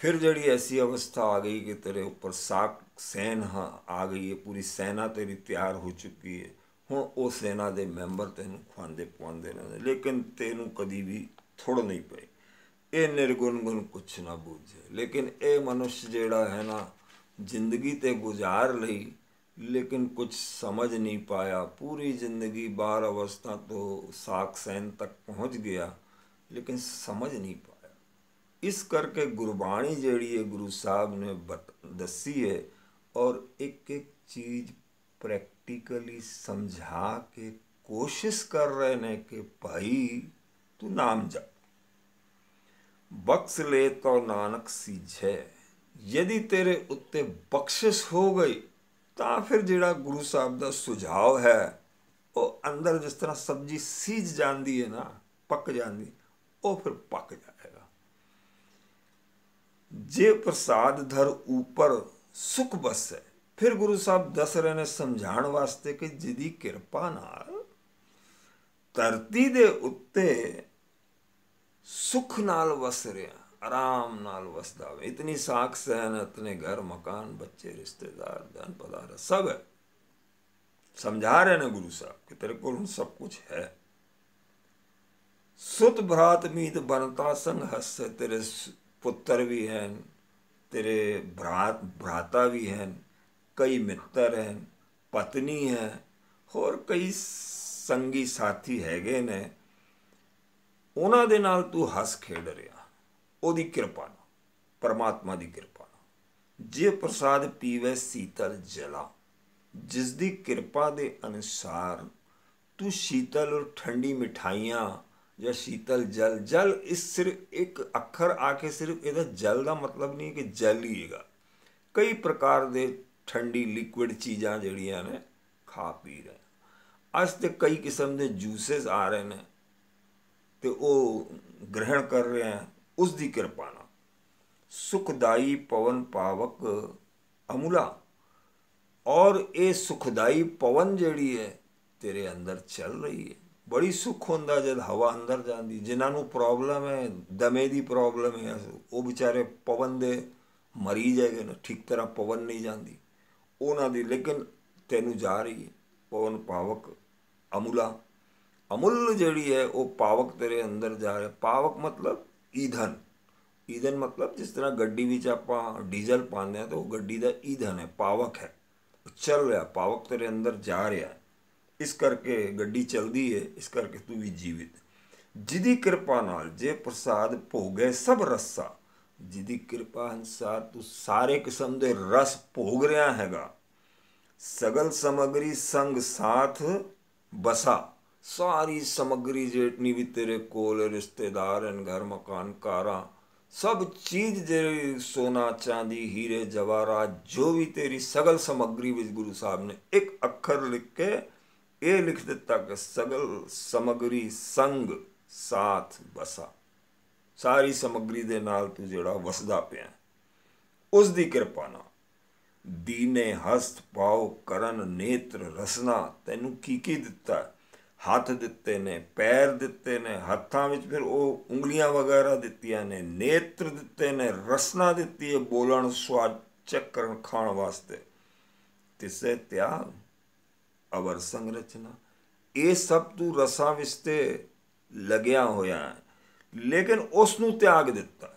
ਫਿਰ ਜਿਹੜੀ ਐਸੀ ਅਵਸਥਾ ਆ ਗਈ ਕਿ ਤੇਰੇ ਉੱਪਰ ਸਾਕ ਸੈਨਾ ਆ ਗਈ ਹੈ ਪੂਰੀ ਸੈਨਾ ਤੇਰੀ ਤਿਆਰ ਹੋ ਚੁੱਕੀ ਹੈ ਹੁਣ ਉਹ ਸੈਨਾ ਦੇ ਮੈਂਬਰ ਤੈਨੂੰ ਖਵਾਉਂਦੇ ਪਵਾਉਂਦੇ ਨੇ ਲੇਕਿਨ ਤੈਨੂੰ ਕਦੀ ਵੀ ਥੋੜ ਨਹੀਂ ਪਏ ਇਹ ਨਿਰਗੁਣ ਗੁਣ ਕੁਛ ਨਾ ਬੁੱਝੇ ਲੇਕਿਨ ਇਹ ਮਨੁੱਖ ਜਿਹੜਾ ਹੈ ਨਾ ਜ਼ਿੰਦਗੀ ਤੇ ਗੁਜ਼ਾਰ ਲਈ ਲੇਕਿਨ ਕੁਝ ਸਮਝ ਨਹੀਂ ਪਾਇਆ ਪੂਰੀ ਜ਼ਿੰਦਗੀ ਬਾਹਰ ਅਵਸਥਾ ਤੋਂ ਸਾਖ ਸੈਨ ਤੱਕ ਪਹੁੰਚ ਗਿਆ ਲੇਕਿਨ ਸਮਝ ਨਹੀਂ ਪਾਇਆ ਇਸ ਕਰਕੇ ਗੁਰਬਾਣੀ ਜਿਹੜੀ ਹੈ ਗੁਰੂ ਸਾਹਿਬ ਨੇ ਦੱਸੀ ਹੈ ਔਰ ਇੱਕ ਇੱਕ ਚੀਜ਼ ਪ੍ਰੈਕਟੀਕਲੀ ਸਮਝਾ ਕੇ ਕੋਸ਼ਿਸ਼ ਕਰ ਰਹੇ ਨੇ ਕਿ ਭਾਈ ਤੂੰ ਨਾਮ ਜਪ ਬਖਸ਼ ਲੈ ਤੋ ਨਾਨਕ ਸੀਝੇ ਜੇਦੀ ਤੇਰੇ ਉੱਤੇ ਬਖਸ਼ਿਸ਼ ਹੋ ਗਈ ਤਾਂ ਫਿਰ ਜਿਹੜਾ ਗੁਰੂ ਸਾਹਿਬ ਦਾ ਸੁਝਾਅ ਹੈ ਉਹ ਅੰਦਰ ਜਿਸ ਤਰ੍ਹਾਂ ਸਬਜੀ ਸੀਜ ਜਾਂਦੀ ਹੈ ਨਾ ਪੱਕ ਜਾਂਦੀ ਉਹ ਫਿਰ ਪੱਕ ਜਾਂਦੀ ਜੇ ਪ੍ਰਸਾਦ ਧਰ ਉਪਰ ਸੁਖ ਬਸੈ ਫਿਰ ਗੁਰੂ ਸਾਹਿਬ ਦੱਸ ਰਹੇ ਨੇ ਸਮਝਾਣ ਵਾਸਤੇ ਕਿ ਜਿਹਦੀ ਕਿਰਪਾ ਨਾਲ ਧਰਤੀ ਦੇ ਉੱਤੇ ਸੁਖ ਨਾਲ ਵਸ ਰਿਹਾ ਆਰਾਮ ਨਾਲ ਵਸਦਾ ਵੇ ਇਤਨੀ ਸਾਖ ਸਹਿਨ ਇਤਨੇ ਘਰ ਮਕਾਨ ਬੱਚੇ ਰਿਸ਼ਤੇਦਾਰ ਧਨ ਪਦਾਰ ਸਭ ਹੈ ਸਮਝਾ ਰਹੇ ਨੇ ਗੁਰੂ ਸਾਹਿਬ ਕਿ ਤੇਰੇ ਕੋਲ ਸਭ ਕੁਝ ਹੈ ਸੁਤ ਭਰਾਤ ਮੀਤ ਬਨਤਾ ਸੰਗ ਹੱਸੇ ਤੇਰੇ ਪੁੱਤਰ ਵੀ ਹੈ ਤੇਰੇ ਭਰਾਤ ਭਰਾਤਾ ਵੀ ਹੈ ਕਈ ਮਿੱਤਰ ਹੈ ਪਤਨੀ ਹੈ ਹੋਰ ਕਈ ਸੰਗੀ ਸਾਥੀ ਹੈਗੇ ਨੇ ਉਹਨਾਂ ਦੇ ਨਾਲ ਤੂੰ ਹੱਸ ਖੇਡ ਰਿਹਾ ਉਹਦੀ ਕਿਰਪਾ ਨਾਲ ਪਰਮਾਤਮਾ ਦੀ ਕਿਰਪਾ ਨਾਲ ਜੇ ਪ੍ਰਸਾਦ ਪੀਵੇ ਸੀਤਲ ਜਲਾ ਜਿਸ ਦੀ ਕਿਰਪਾ ਦੇ ਅਨੁਸਾਰ ਤੂੰ ਸੀਤਲ ਔਰ ਠੰਡੀ ਮਿਠਾਈਆਂ ਜਾਂ ਸ਼ੀਤਲ ਜਲ ਜਲ ਇਸ ਸਿਰਫ ਇੱਕ ਅੱਖਰ ਆ ਕੇ ਸਿਰਫ ਇਹਦਾ ਜਲ ਦਾ ਮਤਲਬ ਨਹੀਂ ਕਿ ਜਲ ਹੀ ਹੈਗਾ ਕਈ ਪ੍ਰਕਾਰ ਦੇ ਠੰਡੀ ਲਿਕੁਇਡ ਚੀਜ਼ਾਂ ਜਿਹੜੀਆਂ ਨੇ ਖਾ ਪੀ ਰਹੇ ਅੱਜ ਤੇ ਕਈ ਕਿਸਮ ਦੇ ਜੂਸਸ ਆ ਰਹੇ ਨੇ ਤੇ ਉਹ ਗ੍ਰਹਿਣ ਕਰ ਰਹੇ ਆ ਉਸ ਦੀ ਕਿਰਪਾ ਨਾਲ ਸੁਖਦਾਈ ਪਵਨ ਪਾਵਕ ਅਮੁਲਾ ਔਰ ਇਹ ਸੁਖਦਾਈ ਪਵਨ ਜਿਹੜੀ ਹੈ ਤੇਰੇ ਅੰਦਰ ਚੱਲ ਰਹੀ ਹੈ ਬੜੀ ਸੁੱਖ ਹੁੰਦਾ ਜਦ ਹਵਾ ਅੰਦਰ ਜਾਂਦੀ ਜਿਨ੍ਹਾਂ ਨੂੰ ਪ੍ਰੋਬਲਮ ਹੈ ਦਮੇ ਦੀ ਪ੍ਰੋਬਲਮ ਹੈ ਉਹ ਵਿਚਾਰੇ ਪਵਨ ਦੇ ਮਰੀਜ਼ ਹੈਗੇ ਨਾ ਠੀਕ ਤਰ੍ਹਾਂ ਪਵਨ ਨਹੀਂ ਜਾਂਦੀ ਉਹਨਾਂ ਦੀ ਲੇਕਿਨ ਤੈਨੂੰ ਜਾ ਰਹੀ ਹੈ ਪਵਨ ਪਾਵਕ ਅਮੁਲਾ ਅਮੁੱਲ ਜਿਹੜੀ ਹੈ ਉਹ ਪਾਵਕ ਤੇਰੇ ਅੰਦਰ ਜਾ ਰਿਹਾ ਪਾਵਕ ਮਤਲਬ ਈਧਨ ਈਧਨ ਮਤਲਬ ਜਿਸ ਤਰ੍ਹਾਂ ਗੱਡੀ ਵਿੱਚ ਆਪਾਂ ਡੀਜ਼ਲ ਪਾਉਂਦੇ ਆ ਤਾਂ ਉਹ ਗੱਡੀ ਦਾ ਈਧਨ ਹੈ ਪਾਵਕ ਹੈ ਚੱਲ ਰਿਹਾ ਪਾਵਕ ਤੇਰੇ ਅੰਦਰ ਜਾ ਰਿਹਾ ਇਸ ਕਰਕੇ ਗੱਡੀ ਚੱਲਦੀ ਹੈ ਇਸ ਕਰਕੇ ਤੂੰ ਵੀ ਜੀਵਿਤ ਜਿਦੀ ਕਿਰਪਾ ਨਾਲ ਜੇ ਪ੍ਰਸਾਦ ਭੋਗੇ ਸਭ ਰਸਾ ਜਿਦੀ ਕਿਰਪਾ ਅਨਸਾਰ ਤੂੰ ਸਾਰੇ ਕਿਸਮ ਦੇ ਰਸ ਭੋਗ ਰਿਹਾ ਹੈਗਾ ਸਗਲ ਸਮਗਰੀ ਸੰਗ ਸਾਥ ਬਸਾ ਸਾਰੀ ਸਮਗਰੀ ਜਿੰਨੀ ਵੀ ਤੇਰੇ ਕੋਲ ਰਿਸ਼ਤੇਦਾਰ ਹਨ ਘਰ ਮਕਾਨ ਕਾਰਾਂ ਸਭ ਚੀਜ਼ ਜਿਹੜੀ ਸੋਨਾ ਚਾਂਦੀ ਹੀਰੇ ਜਵਾਹਰਾ ਜੋ ਵੀ ਤੇਰੀ ਸਗਲ ਸਮਗਰੀ ਵਿੱਚ ਗੁਰੂ ਸਾਹਿਬ ਨੇ ਇੱਕ ਅੱਖਰ ਲਿਖ ਕੇ ਇਹ ਲਿਖ ਦਿੱਤਾ ਕਿ ਸਗਲ ਸਮਗਰੀ ਸੰਗ ਸਾਥ ਬਸਾ ਸਾਰੀ ਸਮਗਰੀ ਦੇ ਨਾਲ ਤੂੰ ਜਿਹੜਾ ਵਸਦਾ ਪਿਆ ਉਸ ਦੀ ਕਿਰਪਾ ਨਾਲ ਦੀਨੇ ਹਸਤ ਪਾਉ ਕਰਨ ਨੇਤਰ ਰਸਨਾ ਤੈਨੂੰ ਕੀ ਕੀ ਦਿੱਤਾ ਹੱਥ ਦਿੱਤੇ ਨੇ ਪੈਰ ਦਿੱਤੇ ਨੇ ਹੱਥਾਂ ਵਿੱਚ ਫਿਰ ਉਹ ਉਂਗਲੀਆਂ ਵਗੈਰਾ ਦਿੱਤੀਆਂ ਨੇ ਨੇਤਰ ਦਿੱਤੇ ਨੇ ਰਸਨਾ ਦਿੱਤੀ ਹੈ ਬੋਲਣ ਸਵਾਦ ਚੱਕਰ ਖਾਣ ਵਾਸਤੇ ਤਿਸੇ ਤਿਆਗ ਅਵਰ ਸੰਗਰਚਨਾ ਇਹ ਸਭ ਤੂੰ ਰਸਾਂ ਵਿੱਚ ਤੇ ਲਗਿਆ ਹੋਇਆ ਹੈ ਲੇਕਿਨ ਉਸ ਨੂੰ ਤਿਆਗ ਦਿੱਤਾ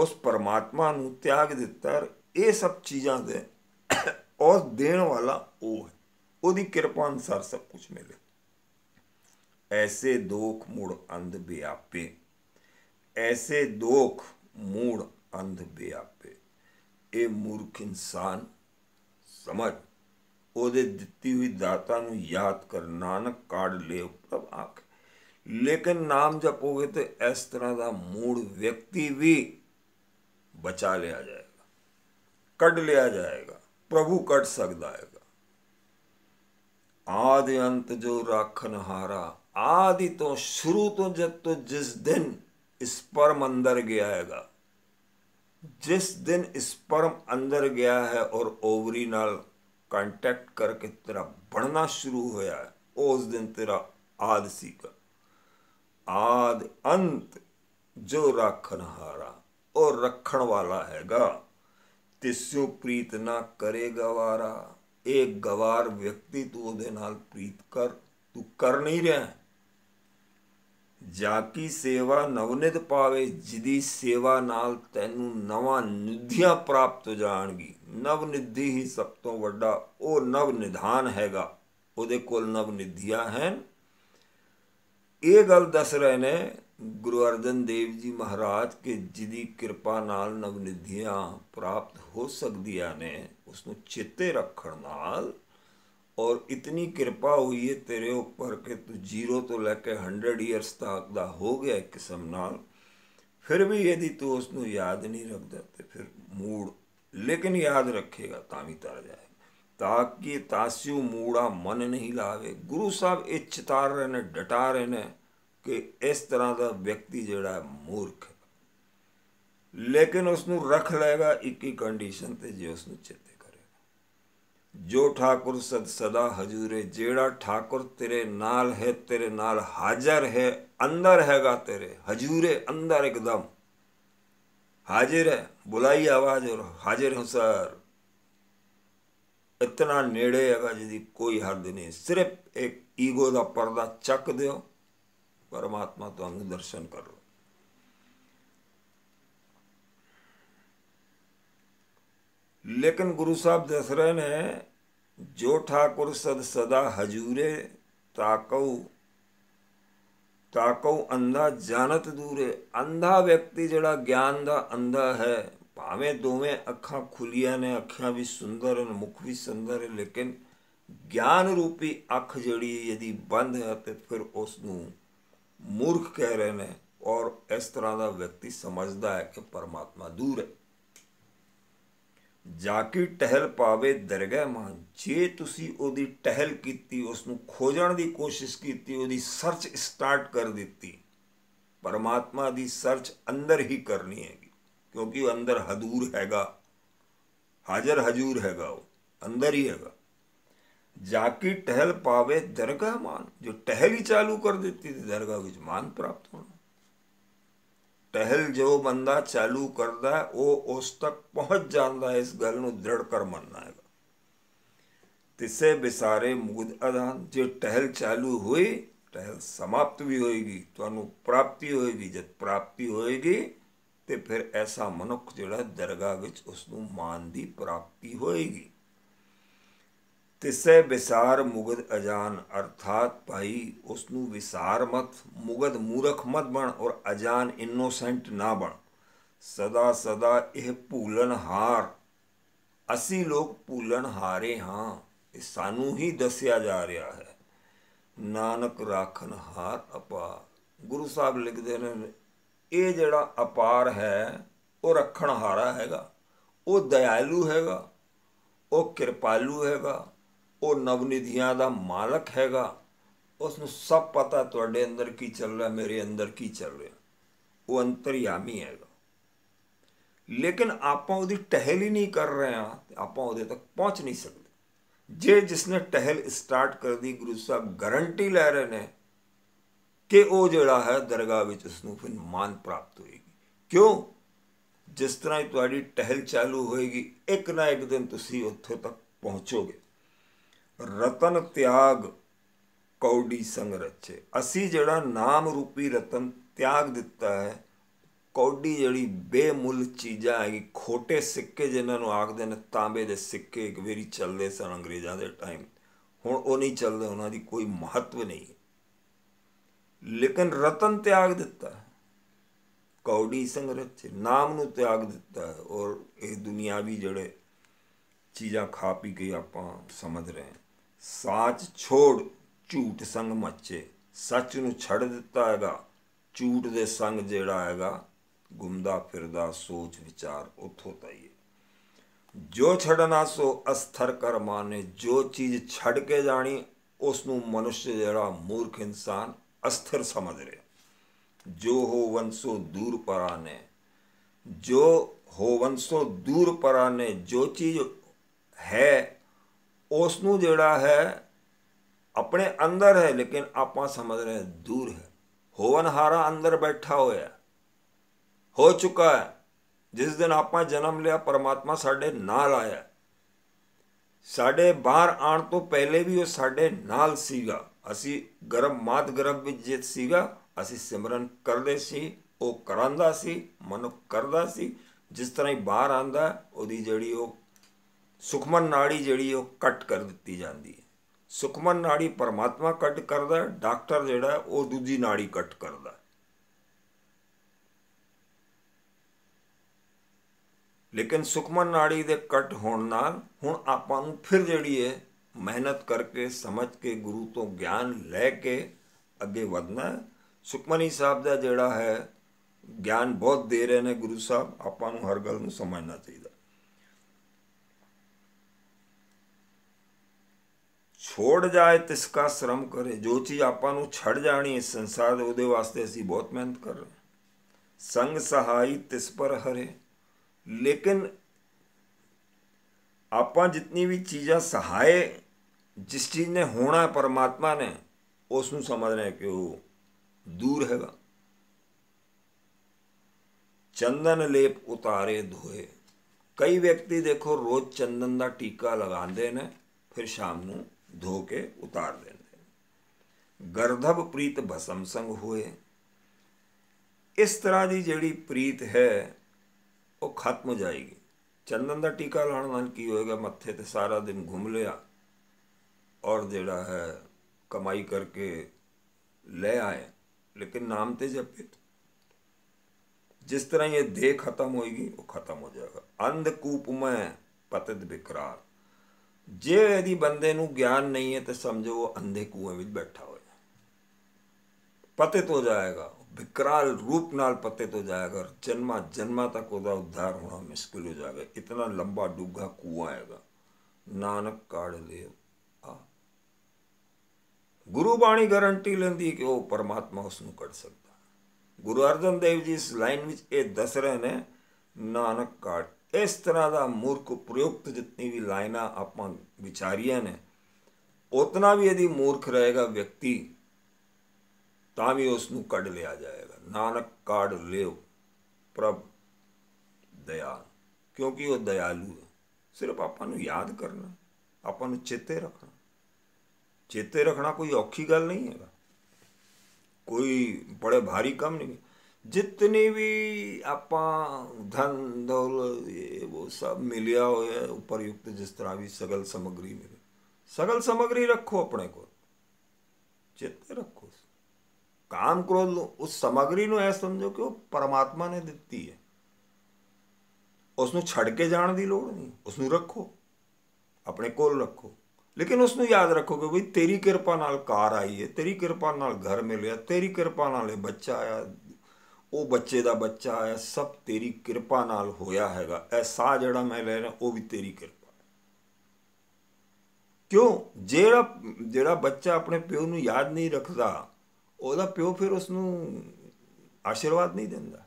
ਉਸ ਪਰਮਾਤਮਾ ਨੂੰ ਤਿਆਗ ਦਿੱਤਾ ਇਹ ਸਭ ਚੀਜ਼ਾਂ ਦੇ ਉਸ ਦੇਣ ਵਾਲਾ ਉਹ ਹੈ ਉਹਦੀ ਕਿਰਪਾ ਅਨਸਾਰ ਸਭ ਕੁਝ ਮਿਲੇ ਐਸੇ ਦੋਖ ਮੂੜ ਅੰਧ ਬਿਆਪੇ ਐਸੇ ਦੋਖ ਮੂੜ ਅੰਧ ਬਿਆਪੇ ਇਹ ਮੂਰਖ ਇਨਸਾਨ ਸਮਝ ਉਹਦੇ ਦਿੱਤੀ ਹੋਈ ਦਾਤਾ ਨੂੰ ਯਾਦ ਕਰ ਨਾਨਕ ਕਾੜ ਲਿਓ ਪ੍ਰਭ ਆਖ ਲੇਕਿਨ ਨਾਮ ਜਪੋਗੇ ਤੇ ਇਸ ਤਰ੍ਹਾਂ ਦਾ ਮੂੜ ਵਿਅਕਤੀ ਵੀ ਬਚਾ ਲਿਆ ਜਾਏਗਾ ਕੱਢ ਲਿਆ ਜਾਏਗਾ ਪ੍ਰਭੂ ਕੱਢ ਸਕਦਾ ਹੈਗਾ ਆਦਿ ਅੰਤ ਜੋ ਰਾਖਨ ਹਾਰਾ ਆਦਿ ਤੋਂ ਸ਼ੁਰੂ ਤੋਂ ਜਦ ਤੋਂ ਜਿਸ ਦਿਨ ਇਸ ਪਰਮ ਅੰਦਰ ਗਿਆ ਹੈਗਾ ਜਿਸ ਦਿਨ ਇਸ ਪਰਮ ਅੰਦਰ ਗਿਆ ਹੈ ਔਰ ਓਵਰੀ ਨਾਲ ਕੰਟੈਕਟ ਕਰਕੇ ਤੇਰਾ ਬਣਨਾ ਸ਼ੁਰੂ ਹੋਇਆ ਉਸ ਦਿਨ ਤੇਰਾ ਆਦ ਸੀਗਾ ਆਦ ਅੰਤ ਜੋ ਰੱਖਣ ਹਾਰਾ ਉਹ ਰੱਖਣ ਵਾਲਾ ਹੈਗਾ ਤਿਸੂ ਪ੍ਰੀਤ ਨਾ ਕਰੇ ਗਵਾਰਾ ਇਹ ਗਵਾਰ ਵਿਅਕਤੀ ਤੂੰ ਉਹਦੇ ਨਾਲ ਪ੍ਰੀਤ ਕਰ ਤੂੰ ਕਰ ਨਹੀਂ ਰਿਹਾ ਜਾ ਕੀ ਸੇਵਾ ਨਵਨਿਤ ਪਾਵੇ ਜਿਦੀ ਸੇਵਾ ਨਾਲ ਤੈਨੂੰ ਨਵਾਂ ਨਿਧੀਆਂ ਪ੍ਰਾਪਤ ਹੋ ਜਾਣਗੀ ਨਵ ਨਿਧੀ ਹੀ ਸਭ ਤੋਂ ਵੱਡਾ ਉਹ ਨਵ ਨਿਧਾਨ ਹੈਗਾ ਉਹਦੇ ਕੋਲ ਨਵ ਨਿਧੀਆਂ ਹਨ ਇਹ ਗੱਲ ਦੱਸ ਰਹੇ ਨੇ ਗੁਰੂ ਅਰਜਨ ਦੇਵ ਜੀ ਮਹਾਰਾਜ ਕੇ ਜਿਦੀ ਕਿਰਪਾ ਨਾਲ ਨਵ ਨਿਧੀਆਂ ਪ੍ਰਾਪਤ ਹੋ ਸਕਦੀਆਂ ਨੇ ਉਸ ਨੂੰ ਚਿੱਤੇ ਰੱਖਣ ਨਾਲ ਔਰ ਇਤਨੀ ਕਿਰਪਾ ਹੋਈ ਹੈ ਤੇਰੇ ਉੱਪਰ ਕਿ ਤੂੰ ਜ਼ੀਰੋ ਤੋਂ ਲੈ ਕੇ 100 ਇਅਰਸ ਤੱਕ ਦਾ ਹੋ ਗਿਆ ਇੱਕ ਕਿਸਮ ਨਾਲ ਫਿਰ ਵੀ ਇਹਦੀ ਤੂੰ ਉਸ ਨੂੰ ਯਾਦ ਨਹੀਂ ਰੱਖਦਾ ਤੇ ਫਿਰ ਮੂੜ ਲੇਕਿਨ ਯਾਦ ਰੱਖੇਗਾ ਤਾਂ ਵੀ ਤਰ ਜਾਏਗਾ ਤਾਂ ਕਿ ਤਾਸਿਉ ਮੂੜਾ ਮਨ ਨਹੀਂ ਲਾਵੇ ਗੁਰੂ ਸਾਹਿਬ ਇਹ ਚਿਤਾਰ ਰਹੇ ਨੇ ਡਟਾ ਰਹੇ ਨੇ ਕਿ ਇਸ ਤਰ੍ਹਾਂ ਦਾ ਵਿਅਕਤੀ ਜਿਹੜਾ ਮੂਰਖ ਲੇਕਿਨ ਉਸ ਨੂੰ ਰੱਖ ਲਏਗਾ ਇੱਕ ਹੀ ਕੰਡੀਸ਼ਨ ਤੇ ਜੇ ਉਸ ਨੂੰ ਚਿਤ ਜੋ ਠਾਕੁਰ ਸਦ ਸਦਾ ਹਜ਼ੂਰੇ ਜਿਹੜਾ ਠਾਕੁਰ ਤੇਰੇ ਨਾਲ ਹੈ ਤੇਰੇ ਨਾਲ ਹਾਜ਼ਰ ਹੈ ਅੰਦਰ ਹੈਗਾ ਤੇਰੇ ਹਜ਼ੂਰੇ ਅੰਦਰ ਇੱਕਦਮ ਹਾਜ਼ਰ ਹੈ ਬੁਲਾਈ ਆਵਾਜ਼ ਔਰ ਹਾਜ਼ਰ ਹੋ ਸਰ ਇਤਨਾ ਨੇੜੇ ਹੈਗਾ ਜਿਹਦੀ ਕੋਈ ਹੱਦ ਨਹੀਂ ਸਿਰਫ ਇੱਕ ਈਗੋ ਦਾ ਪਰਦਾ ਚੱਕ ਦਿਓ ਪਰਮਾਤਮਾ ਤੁਹਾਨੂੰ ਦਰਸ਼ਨ ਕਰੋ ਲੇਕਿਨ ਗੁਰੂ ਸਾਹਿਬ ਦੱਸ ਰਹੇ ਨੇ ਜੋ ਠਾਕੁਰ ਸਦ ਸਦਾ ਹਜੂਰੇ ਤਾਕਉ ਤਾਕਉ ਅੰਧਾ ਜਾਣਤ ਦੂਰੇ ਅੰਧਾ ਵਿਅਕਤੀ ਜਿਹੜਾ ਗਿਆਨ ਦਾ ਅੰਧਾ ਹੈ ਭਾਵੇਂ ਦੋਵੇਂ ਅੱਖਾਂ ਖੁੱਲੀਆਂ ਨੇ ਅੱਖਾਂ ਵੀ ਸੁੰਦਰ ਨੇ ਮੁਖ ਵੀ ਸੁੰਦਰ ਹੈ ਲੇਕਿਨ ਗਿਆਨ ਰੂਪੀ ਅੱਖ ਜਿਹੜੀ ਇਹਦੀ ਬੰਦ ਹੈ ਤੇ ਫਿਰ ਉਸ ਨੂੰ ਮੂਰਖ ਕਹਿ ਰਹੇ ਨੇ ਔਰ ਇਸ ਤਰ੍ਹਾਂ ਦਾ ਵਿਅਕਤੀ ਸਮਝਦਾ ਹੈ ਕਿ ਪਰਮਾਤਮਾ ਦੂਰ ਹੈ ਜਾ ਕੇ ਟਹਿਲ ਪਾਵੇ ਦਰਗਹਿ ਮਾ ਜੇ ਤੁਸੀਂ ਉਹਦੀ ਟਹਿਲ ਕੀਤੀ ਉਸ ਨੂੰ ਖੋਜਣ ਦੀ ਕੋਸ਼ਿਸ਼ ਕੀਤੀ ਉਹਦੀ ਸਰਚ ਸਟਾਰਟ ਕਰ ਦਿੱਤੀ ਪਰਮਾਤਮਾ ਦੀ ਸਰਚ ਅੰਦਰ ਹੀ ਕਰਨੀ ਹੈਗੀ ਕਿਉਂਕਿ ਉਹ ਅੰਦਰ ਹਦੂਰ ਹੈਗਾ ਹਾਜ਼ਰ ਹਜੂਰ ਹੈਗਾ ਉਹ ਅੰਦਰ ਹੀ ਹੈਗਾ ਜਾ ਕੇ ਟਹਿਲ ਪਾਵੇ ਦਰਗਾਹ ਮਾਨ ਜੋ ਟਹਿਲ ਹੀ ਚਾਲੂ ਕਰ ਦਿੱਤੀ ਤੇ ਦਰਗਾਹ ਵਿੱਚ ਮਾਨ ਪ੍ਰਾਪਤ ਹੋਣਾ ਪਹਿਲ ਜੋ ਬੰਦਾ ਚਾਲੂ ਕਰਦਾ ਉਹ ਉਸ ਤੱਕ ਪਹੁੰਚ ਜਾਂਦਾ ਇਸ ਗੱਲ ਨੂੰ ਦ੍ਰਿੜ ਕਰ ਮੰਨਣਾ ਹੈ ਤਿਸੇ ਬਿਸਾਰੇ ਮੂਦ ਅਧਾਨ ਜੇ ਟਹਿਲ ਚਾਲੂ ਹੋਈ ਟਹਿਲ ਸਮਾਪਤ ਵੀ ਹੋਏਗੀ ਤੁਹਾਨੂੰ ਪ੍ਰਾਪਤੀ ਹੋਏਗੀ ਜਦ ਪ੍ਰਾਪਤੀ ਹੋਏਗੀ ਤੇ ਫਿਰ ਐਸਾ ਮਨੁੱਖ ਜਿਹੜਾ ਦਰਗਾਹ ਵਿੱਚ ਉਸ ਨੂੰ ਮਾਨ ਦੀ ਪ੍ਰਾਪਤੀ ਹੋਏਗੀ ਤਿਸੈ ਵਿਸਾਰ ਮੁਗਦ ਅਜਾਨ ਅਰਥਾਤ ਭਾਈ ਉਸ ਨੂੰ ਵਿਸਾਰ ਮਤ ਮੁਗਦ ਮੂਰਖ ਮਤ ਬਣ ਔਰ ਅਜਾਨ ਇਨੋਸੈਂਟ ਨਾ ਬਣ ਸਦਾ ਸਦਾ ਇਹ ਭੂਲਨ ਹਾਰ ਅਸੀਂ ਲੋਕ ਭੂਲਨ ਹਾਰੇ ਹਾਂ ਇਹ ਸਾਨੂੰ ਹੀ ਦੱਸਿਆ ਜਾ ਰਿਹਾ ਹੈ ਨਾਨਕ ਰਾਖਨ ਹਾਰ ਅਪਾ ਗੁਰੂ ਸਾਹਿਬ ਲਿਖਦੇ ਨੇ ਇਹ ਜਿਹੜਾ ਅਪਾਰ ਹੈ ਉਹ ਰੱਖਣ ਹਾਰਾ ਹੈਗਾ ਉਹ ਦਇਆਲੂ ਹੈਗਾ ਉਹ ਕਿਰਪਾਲੂ ਹੈਗਾ ਉਹ ਨਵਨਿਧੀਆਂ ਦਾ ਮਾਲਕ ਹੈਗਾ ਉਸ ਨੂੰ ਸਭ ਪਤਾ ਤੁਹਾਡੇ ਅੰਦਰ ਕੀ ਚੱਲ ਰਿਹਾ ਮੇਰੇ ਅੰਦਰ ਕੀ ਚੱਲ ਰਿਹਾ ਉਹ ਅੰਤਰਯਾਮੀ ਹੈਗਾ ਲੇਕਿਨ ਆਪਾਂ ਉਹਦੀ ਟਹਿਲ ਹੀ ਨਹੀਂ ਕਰ ਰਹੇ ਆ ਆਪਾਂ ਉਹਦੇ ਤੱਕ ਪਹੁੰਚ ਨਹੀਂ ਸਕਦੇ ਜੇ ਜਿਸਨੇ ਟਹਿਲ ਸਟਾਰਟ ਕਰ ਦੀ ਗੁਰੂ ਸਾਹਿਬ ਗਾਰੰਟੀ ਲੈ ਰਹੇ ਨੇ ਕਿ ਉਹ ਜਿਹੜਾ ਹੈ ਦਰਗਾਹ ਵਿੱਚ ਉਸ ਨੂੰ ਫਿਰ ਮਾਨ ਪ੍ਰਾਪਤ ਹੋਏਗੀ ਕਿਉਂ ਜਿਸ ਤਰ੍ਹਾਂ ਤੁਹਾਡੀ ਟਹਿਲ ਚਾਲੂ ਹੋਏਗੀ ਇੱਕ ਨਾ ਇੱਕ ਦਿਨ ਤੁਸੀਂ ਉੱਥੇ ਤੱਕ ਪਹੁੰਚੋਗੇ ਰਤਨ ਤਿਆਗ ਕੌਡੀ ਸੰਗ ਰਚੇ ਅਸੀਂ ਜਿਹੜਾ ਨਾਮ ਰੂਪੀ ਰਤਨ ਤਿਆਗ ਦਿੱਤਾ ਹੈ ਕੌਡੀ ਜਿਹੜੀ ਬੇਮੁੱਲ ਚੀਜ਼ਾਂ ਕਿ ਖੋਟੇ ਸਿੱਕੇ ਜਿਨ੍ਹਾਂ ਨੂੰ ਆਖਦੇ ਨੇ ਤਾਂਬੇ ਦੇ ਸਿੱਕੇ ਇੱਕ ਵੇਰੀ ਚੱਲਦੇ ਸਨ ਅੰਗਰੇਜ਼ਾਂ ਦੇ ਟਾਈਮ ਹੁਣ ਉਹ ਨਹੀਂ ਚੱਲਦੇ ਉਹਨਾਂ ਦੀ ਕੋਈ ਮਹੱਤਵ ਨਹੀਂ ਲੇਕਿਨ ਰਤਨ ਤਿਆਗ ਦਿੱਤਾ ਕੌਡੀ ਸੰਗ ਰਚੇ ਨਾਮ ਨੂੰ ਤਿਆਗ ਦਿੱਤਾ ਔਰ ਇਹ ਦੁਨੀਆਵੀ ਜਿਹੜੇ ਚੀਜ਼ਾਂ ਖਾ ਪੀ ਕੇ ਆਪਾਂ ਸਮਝ ਰਹੇ ਹਾਂ ਸਾਚ ਛੋੜ ਝੂਠ ਸੰਗ ਮੱਚੇ ਸੱਚ ਨੂੰ ਛੱਡ ਦਿੱਤਾ ਹੈਗਾ ਝੂਠ ਦੇ ਸੰਗ ਜਿਹੜਾ ਹੈਗਾ ਗੁੰਮਦਾ ਫਿਰਦਾ ਸੋਚ ਵਿਚਾਰ ਉੱਥੋਂ ਤਾਈਏ ਜੋ ਛੜਨਾ ਸੋ ਅਸਥਰ ਕਰ ਨੇ ਜੋ ਚੀਜ਼ ਛੱਡ ਕੇ ਜਾਣੀ ਉਸ ਨੂੰ ਮਨੁੱਖ ਜਿਹੜਾ ਮੂਰਖ ਇਨਸਾਨ ਅਸਥਰ ਸਮਝ ਰਿਹਾ ਜੋ ਹੋਵਨ ਸੋ ਦੂਰ ਪਰਾਨੇ ਜੋ ਹੋਵਨ ਸੋ ਦੂਰ ਪਰਾਨੇ ਜੋ ਚੀਜ਼ ਹੈ ਉਸ ਨੂੰ ਜਿਹੜਾ ਹੈ ਆਪਣੇ ਅੰਦਰ ਹੈ ਲੇਕਿਨ ਆਪਾਂ ਸਮਝ ਰਹੇ ਦੂਰ ਹੈ ਹੋਵਨਹਾਰਾ ਅੰਦਰ ਬੈਠਾ ਹੋਇਆ ਹੋ ਚੁੱਕਾ ਹੈ ਜਿਸ ਦਿਨ ਆਪਾਂ ਜਨਮ ਲਿਆ ਪਰਮਾਤਮਾ ਸਾਡੇ ਨਾਲ ਆਇਆ ਸਾਡੇ ਬਾਹਰ ਆਉਣ ਤੋਂ ਪਹਿਲੇ ਵੀ ਉਹ ਸਾਡੇ ਨਾਲ ਸੀਗਾ ਅਸੀਂ ਗਰਮ ਮਾਤ ਗਰਭ ਵਿੱਚ ਜਿੱਤ ਸੀਗਾ ਅਸੀਂ ਸਿਮਰਨ ਕਰਦੇ ਸੀ ਉਹ ਕਰਾਂਦਾ ਸੀ ਮਨੁ ਕਰਦਾ ਸੀ ਜਿਸ ਤਰ੍ਹਾਂ ਹੀ ਬਾਹਰ ਆਂਦਾ ਉਹਦੀ ਜਿਹੜੀ ਉਹ ਸੁਖਮਨ ਨਾੜੀ ਜਿਹੜੀ ਉਹ ਕੱਟ ਕਰ ਦਿੱਤੀ ਜਾਂਦੀ ਹੈ ਸੁਖਮਨ ਨਾੜੀ ਪਰਮਾਤਮਾ ਕੱਟ ਕਰਦਾ ਡਾਕਟਰ ਜਿਹੜਾ ਉਹ ਦੂਜੀ ਨਾੜੀ ਕੱਟ ਕਰਦਾ ਲੇਕਿਨ ਸੁਖਮਨ ਨਾੜੀ ਦੇ ਕੱਟ ਹੋਣ ਨਾਲ ਹੁਣ ਆਪਾਂ ਨੂੰ ਫਿਰ ਜਿਹੜੀ ਹੈ ਮਿਹਨਤ ਕਰਕੇ ਸਮਝ ਕੇ ਗੁਰੂ ਤੋਂ ਗਿਆਨ ਲੈ ਕੇ ਅੱਗੇ ਵਧਣਾ ਸੁਖਮਨੀ ਸਾਹਿਬ ਦਾ ਜਿਹੜਾ ਹੈ ਗਿਆਨ ਬਹੁਤ ਦੇ ਰਹੇ ਨੇ ਗੁਰੂ ਸਾਹਿਬ ਆਪਾਂ ਨੂੰ ਹਰ ਗੱਲ ਨੂੰ ਸਮਝਣਾ ਚਾਹੀਦਾ ਛੋੜ ਜਾਏ ਤਿਸ ਕਾ ਸ਼ਰਮ ਕਰੇ ਜੋ ਚੀਜ਼ ਆਪਾਂ ਨੂੰ ਛੱਡ ਜਾਣੀ ਇਸ ਸੰਸਾਰ ਦੇ ਉਹਦੇ ਵਾਸਤੇ ਅਸੀਂ ਬਹੁਤ ਮਿਹਨਤ ਕਰ ਰਹੇ ਸੰਗ ਸਹਾਈ ਤਿਸ ਪਰ ਹਰੇ ਲੇਕਿਨ ਆਪਾਂ ਜਿੰਨੀ ਵੀ ਚੀਜ਼ਾਂ ਸਹਾਏ ਜਿਸ ਚੀਜ਼ ਨੇ ਹੋਣਾ ਪਰਮਾਤਮਾ ਨੇ ਉਸ ਨੂੰ ਸਮਝਣਾ ਕਿ ਉਹ ਦੂਰ ਹੈਗਾ ਚੰਦਨ ਲੇਪ ਉਤਾਰੇ ਧੋਏ ਕਈ ਵਿਅਕਤੀ ਦੇਖੋ ਰੋਜ਼ ਚੰਦਨ ਦਾ ਟੀਕਾ ਲਗਾਉਂਦੇ ਨੇ ਫਿਰ ਸ਼ਾਮ ਨੂੰ धो के उतार ਦਿੰਦੇ ਗਰਧਵ ਪ੍ਰੀਤ ਭਸਮ ਸੰਗ ਹੋਏ ਇਸ ਤਰ੍ਹਾਂ ਦੀ ਜਿਹੜੀ ਪ੍ਰੀਤ ਹੈ ਉਹ ਖਤਮ ਹੋ ਜਾਏਗੀ ਚੰਦਨ ਦਾ ਟੀਕਾ ਲਾਉਣ ਨਾਲ ਕੀ ਹੋਏਗਾ ਮੱਥੇ ਤੇ ਸਾਰਾ ਦਿਨ ਘੁੰਮ ਲਿਆ ਔਰ ਜਿਹੜਾ ਹੈ ਕਮਾਈ ਕਰਕੇ ਲੈ ਆਏ ਲੇਕਿਨ ਨਾਮ ਤੇ ਜਪੇ ਜਿਸ ਤਰ੍ਹਾਂ ਇਹ ਦੇਹ ਖਤਮ ਹੋਏਗੀ ਉਹ ਖਤਮ ਹੋ ਜਾਏਗਾ ਅੰਧ ਕੂਪ ਮੈਂ ਪਤਿਤ ਵਿਕਰਾਲ ਜੇ ਇਹਦੀ ਬੰਦੇ ਨੂੰ ਗਿਆਨ ਨਹੀਂ ਹੈ ਤੇ ਸਮਝੋ ਉਹ ਅੰਧੇ ਕੂਏ ਵਿੱਚ ਬੈਠਾ ਹੋਇਆ ਪਤੇ ਤੋਂ ਜਾਏਗਾ ਵਿਕਰਾਲ ਰੂਪ ਨਾਲ ਪਤੇ ਤੋਂ ਜਾਏਗਾ ਔਰ ਜਨਮਾ ਜਨਮਾ ਤੱਕ ਉਹਦਾ ਉਧਾਰ ਹੋਣਾ ਮੁਸ਼ਕਿਲ ਹੋ ਜਾਏਗਾ ਇਤਨਾ ਲੰਬਾ ਡੂਗਾ ਕੂਆ ਹੈਗਾ ਨਾਨਕ ਕਾੜ ਲਿਓ ਆ ਗੁਰੂ ਬਾਣੀ ਗਾਰੰਟੀ ਲੈਂਦੀ ਕਿ ਉਹ ਪਰਮਾਤਮਾ ਉਸ ਨੂੰ ਕੱਢ ਸਕਦਾ ਗੁਰੂ ਅਰਜਨ ਦੇਵ ਜੀ ਇਸ ਲਾਈਨ ਵਿੱਚ ਇਹ ਦੱਸ ਰਹੇ ਨੇ ਨਾਨਕ ਕਾੜ ਇਸ ਤਰ੍ਹਾਂ ਦਾ ਮੂਰਖ ਪ੍ਰਯੁਕਤ ਜਿੰਨੀ ਵੀ ਲਾਈਨਾਂ ਆਪਾਂ ਵਿਚਾਰੀਆਂ ਨੇ ਉਤਨਾ ਵੀ ਇਹਦੀ ਮੂਰਖ ਰਹੇਗਾ ਵਿਅਕਤੀ ਤਾਂ ਵੀ ਉਸ ਨੂੰ ਕੱਢ ਲਿਆ ਜਾਏਗਾ ਨਾਨਕ ਕਾੜ ਲਿਓ ਪ੍ਰਭ ਦਇਆ ਕਿਉਂਕਿ ਉਹ ਦਇਆਲੂ ਹੈ ਸਿਰਫ ਆਪਾਂ ਨੂੰ ਯਾਦ ਕਰਨਾ ਆਪਾਂ ਨੂੰ ਚੇਤੇ ਰੱਖਣਾ ਚੇਤੇ ਰੱਖਣਾ ਕੋਈ ਔਖੀ ਗੱਲ ਨਹੀਂ ਹੈਗਾ ਕੋਈ ਬੜੇ ਭਾਰੀ ਕੰਮ ਨਹੀਂ ਜਿੰਨੀ ਵੀ ਆਪਾਂ ਧਨ ਦੌਲਤ ਇਹ ਉਹ ਸਭ ਮਿਲਿਆ ਹੋਇਆ ਉਪਰਯੁਕਤ ਜਿਸ ਤਰ੍ਹਾਂ ਵੀ ਸਗਲ ਸਮਗਰੀ ਮਿਲੇ ਸਗਲ ਸਮਗਰੀ ਰੱਖੋ ਆਪਣੇ ਕੋਲ ਚਿੱਤ ਰੱਖੋ ਕਾਮ ਕ੍ਰੋਧ ਉਸ ਸਮਗਰੀ ਨੂੰ ਐ ਸਮਝੋ ਕਿ ਉਹ ਪਰਮਾਤਮਾ ਨੇ ਦਿੱਤੀ ਹੈ ਉਸ ਨੂੰ ਛੱਡ ਕੇ ਜਾਣ ਦੀ ਲੋੜ ਨਹੀਂ ਉਸ ਨੂੰ ਰੱਖੋ ਆਪਣੇ ਕੋਲ ਰੱਖੋ ਲੇਕਿਨ ਉਸ ਨੂੰ ਯਾਦ ਰੱਖੋ ਕਿ ਬਈ ਤੇਰੀ ਕਿਰਪਾ ਨਾਲ ਕਾਰ ਆਈ ਹੈ ਤੇਰੀ ਕਿਰਪਾ ਨਾਲ ਘਰ ਮਿਲਿਆ ਤੇਰੀ ਕਿਰਪਾ ਨਾਲ ਇਹ ਬੱਚਾ ਆਇਆ ਉਹ ਬੱਚੇ ਦਾ ਬੱਚਾ ਹੈ ਸਭ ਤੇਰੀ ਕਿਰਪਾ ਨਾਲ ਹੋਇਆ ਹੈਗਾ ਇਹ ਸਾਹ ਜਿਹੜਾ ਮੈਂ ਲੈ ਰਿਹਾ ਉਹ ਵੀ ਤੇਰੀ ਕਿਰਪਾ ਕਿਉਂ ਜਿਹੜਾ ਜਿਹੜਾ ਬੱਚਾ ਆਪਣੇ ਪਿਓ ਨੂੰ ਯਾਦ ਨਹੀਂ ਰੱਖਦਾ ਉਹਦਾ ਪਿਓ ਫਿਰ ਉਸ ਨੂੰ ਆਸ਼ੀਰਵਾਦ ਨਹੀਂ ਦਿੰਦਾ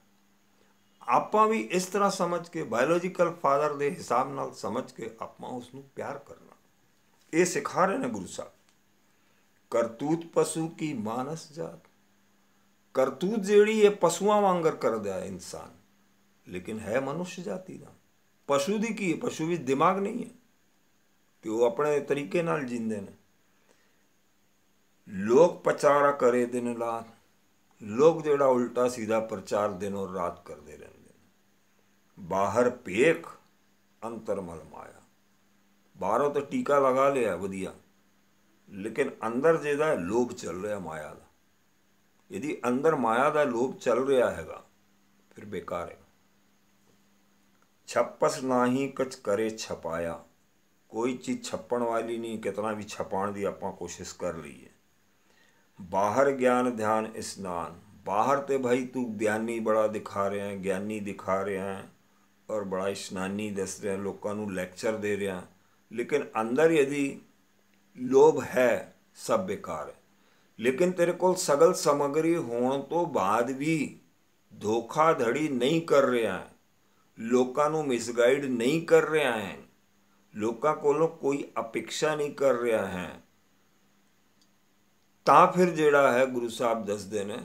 ਆਪਾਂ ਵੀ ਇਸ ਤਰ੍ਹਾਂ ਸਮਝ ਕੇ ਬਾਇਓਲੋਜੀਕਲ ਫਾਦਰ ਦੇ ਹਿਸਾਬ ਨਾਲ ਸਮਝ ਕੇ ਆਪਾਂ ਉਸ ਨੂੰ ਪਿਆਰ ਕਰਨਾ ਇਹ ਸਿਖਾ ਰਹੇ ਨੇ ਗੁਰੂ ਸਾਹਿਬ ਕਰਤੂਤ ਪਸ਼ੂ ਕੀ ਮਾਨਸ ਜਾਤ ਕਰਤੂਤ ਜਿਹੜੀ ਇਹ ਪਸ਼ੂਆਂ ਵਾਂਗਰ ਕਰਦਾ ਹੈ ਇਨਸਾਨ ਲੇਕਿਨ ਹੈ ਮਨੁੱਖ ਜਾਤੀ ਦਾ ਪਸ਼ੂ ਦੀ ਕੀ ਪਸ਼ੂ ਵਿੱਚ ਦਿਮਾਗ ਨਹੀਂ ਹੈ ਤੇ ਉਹ ਆਪਣੇ ਤਰੀਕੇ ਨਾਲ ਜਿੰਦੇ ਨੇ ਲੋਕ ਪਚਾਰਾ ਕਰੇ ਦਿਨ ਰਾਤ ਲੋਕ ਜਿਹੜਾ ਉਲਟਾ ਸਿੱਧਾ ਪ੍ਰਚਾਰ ਦਿਨ ਔਰ ਰਾਤ ਕਰਦੇ ਰਹਿੰਦੇ ਨੇ ਬਾਹਰ ਪੇਖ ਅੰਤਰ ਮਲ ਮਾਇਆ ਬਾਹਰੋਂ ਤਾਂ ਟੀਕਾ ਲਗਾ ਲਿਆ ਵਧੀਆ ਲੇਕਿਨ ਅੰਦਰ ਜਿਹਦਾ ਲੋਭ ਚੱਲ ਰਿਹਾ ਮਾਇਆ ਦਾ ਇਹਦੀ ਅੰਦਰ ਮਾਇਆ ਦਾ ਲੋਭ ਚੱਲ ਰਿਹਾ ਹੈਗਾ ਫਿਰ ਬੇਕਾਰ ਹੈ ਛੱਪਸ ਨਹੀਂ ਕੁਛ ਕਰੇ ਛਪਾਇਆ ਕੋਈ ਚੀਜ਼ ਛੱਪਣ ਵਾਲੀ ਨਹੀਂ ਕਿਤਨਾ ਵੀ ਛਪਾਣ ਦੀ ਆਪਾਂ ਕੋਸ਼ਿਸ਼ ਕਰ ਲਈਏ ਬਾਹਰ ਗਿਆਨ ਧਿਆਨ ਇਸਨਾਨ ਬਾਹਰ ਤੇ ਭਾਈ ਤੂੰ ਗਿਆਨੀ ਬੜਾ ਦਿਖਾ ਰਿਹਾ ਹੈ ਗਿਆਨੀ ਦਿਖਾ ਰਿਹਾ ਹੈ ਔਰ ਬੜਾ ਇਸ਼ਨਾਨੀ ਦੱਸ ਰਿਹਾ ਲੋਕਾਂ ਨੂੰ ਲੈਕਚਰ ਦੇ ਰਿਹਾ ਲੇਕਿਨ ਅੰਦਰ ਯਦੀ ਲੋਭ ਹੈ ਸਭ ਬੇਕਾਰ ਹੈ ਲੇਕਿਨ ਤੇਰੇ ਕੋਲ ਸਗਲ ਸਮਗਰੀ ਹੋਣ ਤੋਂ ਬਾਅਦ ਵੀ ਧੋਖਾ ਧੜੀ ਨਹੀਂ ਕਰ ਰਿਹਾ ਹੈ ਲੋਕਾਂ ਨੂੰ ਮਿਸਗਾਈਡ ਨਹੀਂ ਕਰ ਰਿਹਾ ਹੈ ਲੋਕਾਂ ਕੋਲੋਂ ਕੋਈ ਅਪੇਕਸ਼ਾ ਨਹੀਂ ਕਰ ਰਿਹਾ ਹੈ ਤਾਂ ਫਿਰ ਜਿਹੜਾ ਹੈ ਗੁਰੂ ਸਾਹਿਬ ਦੱਸਦੇ ਨੇ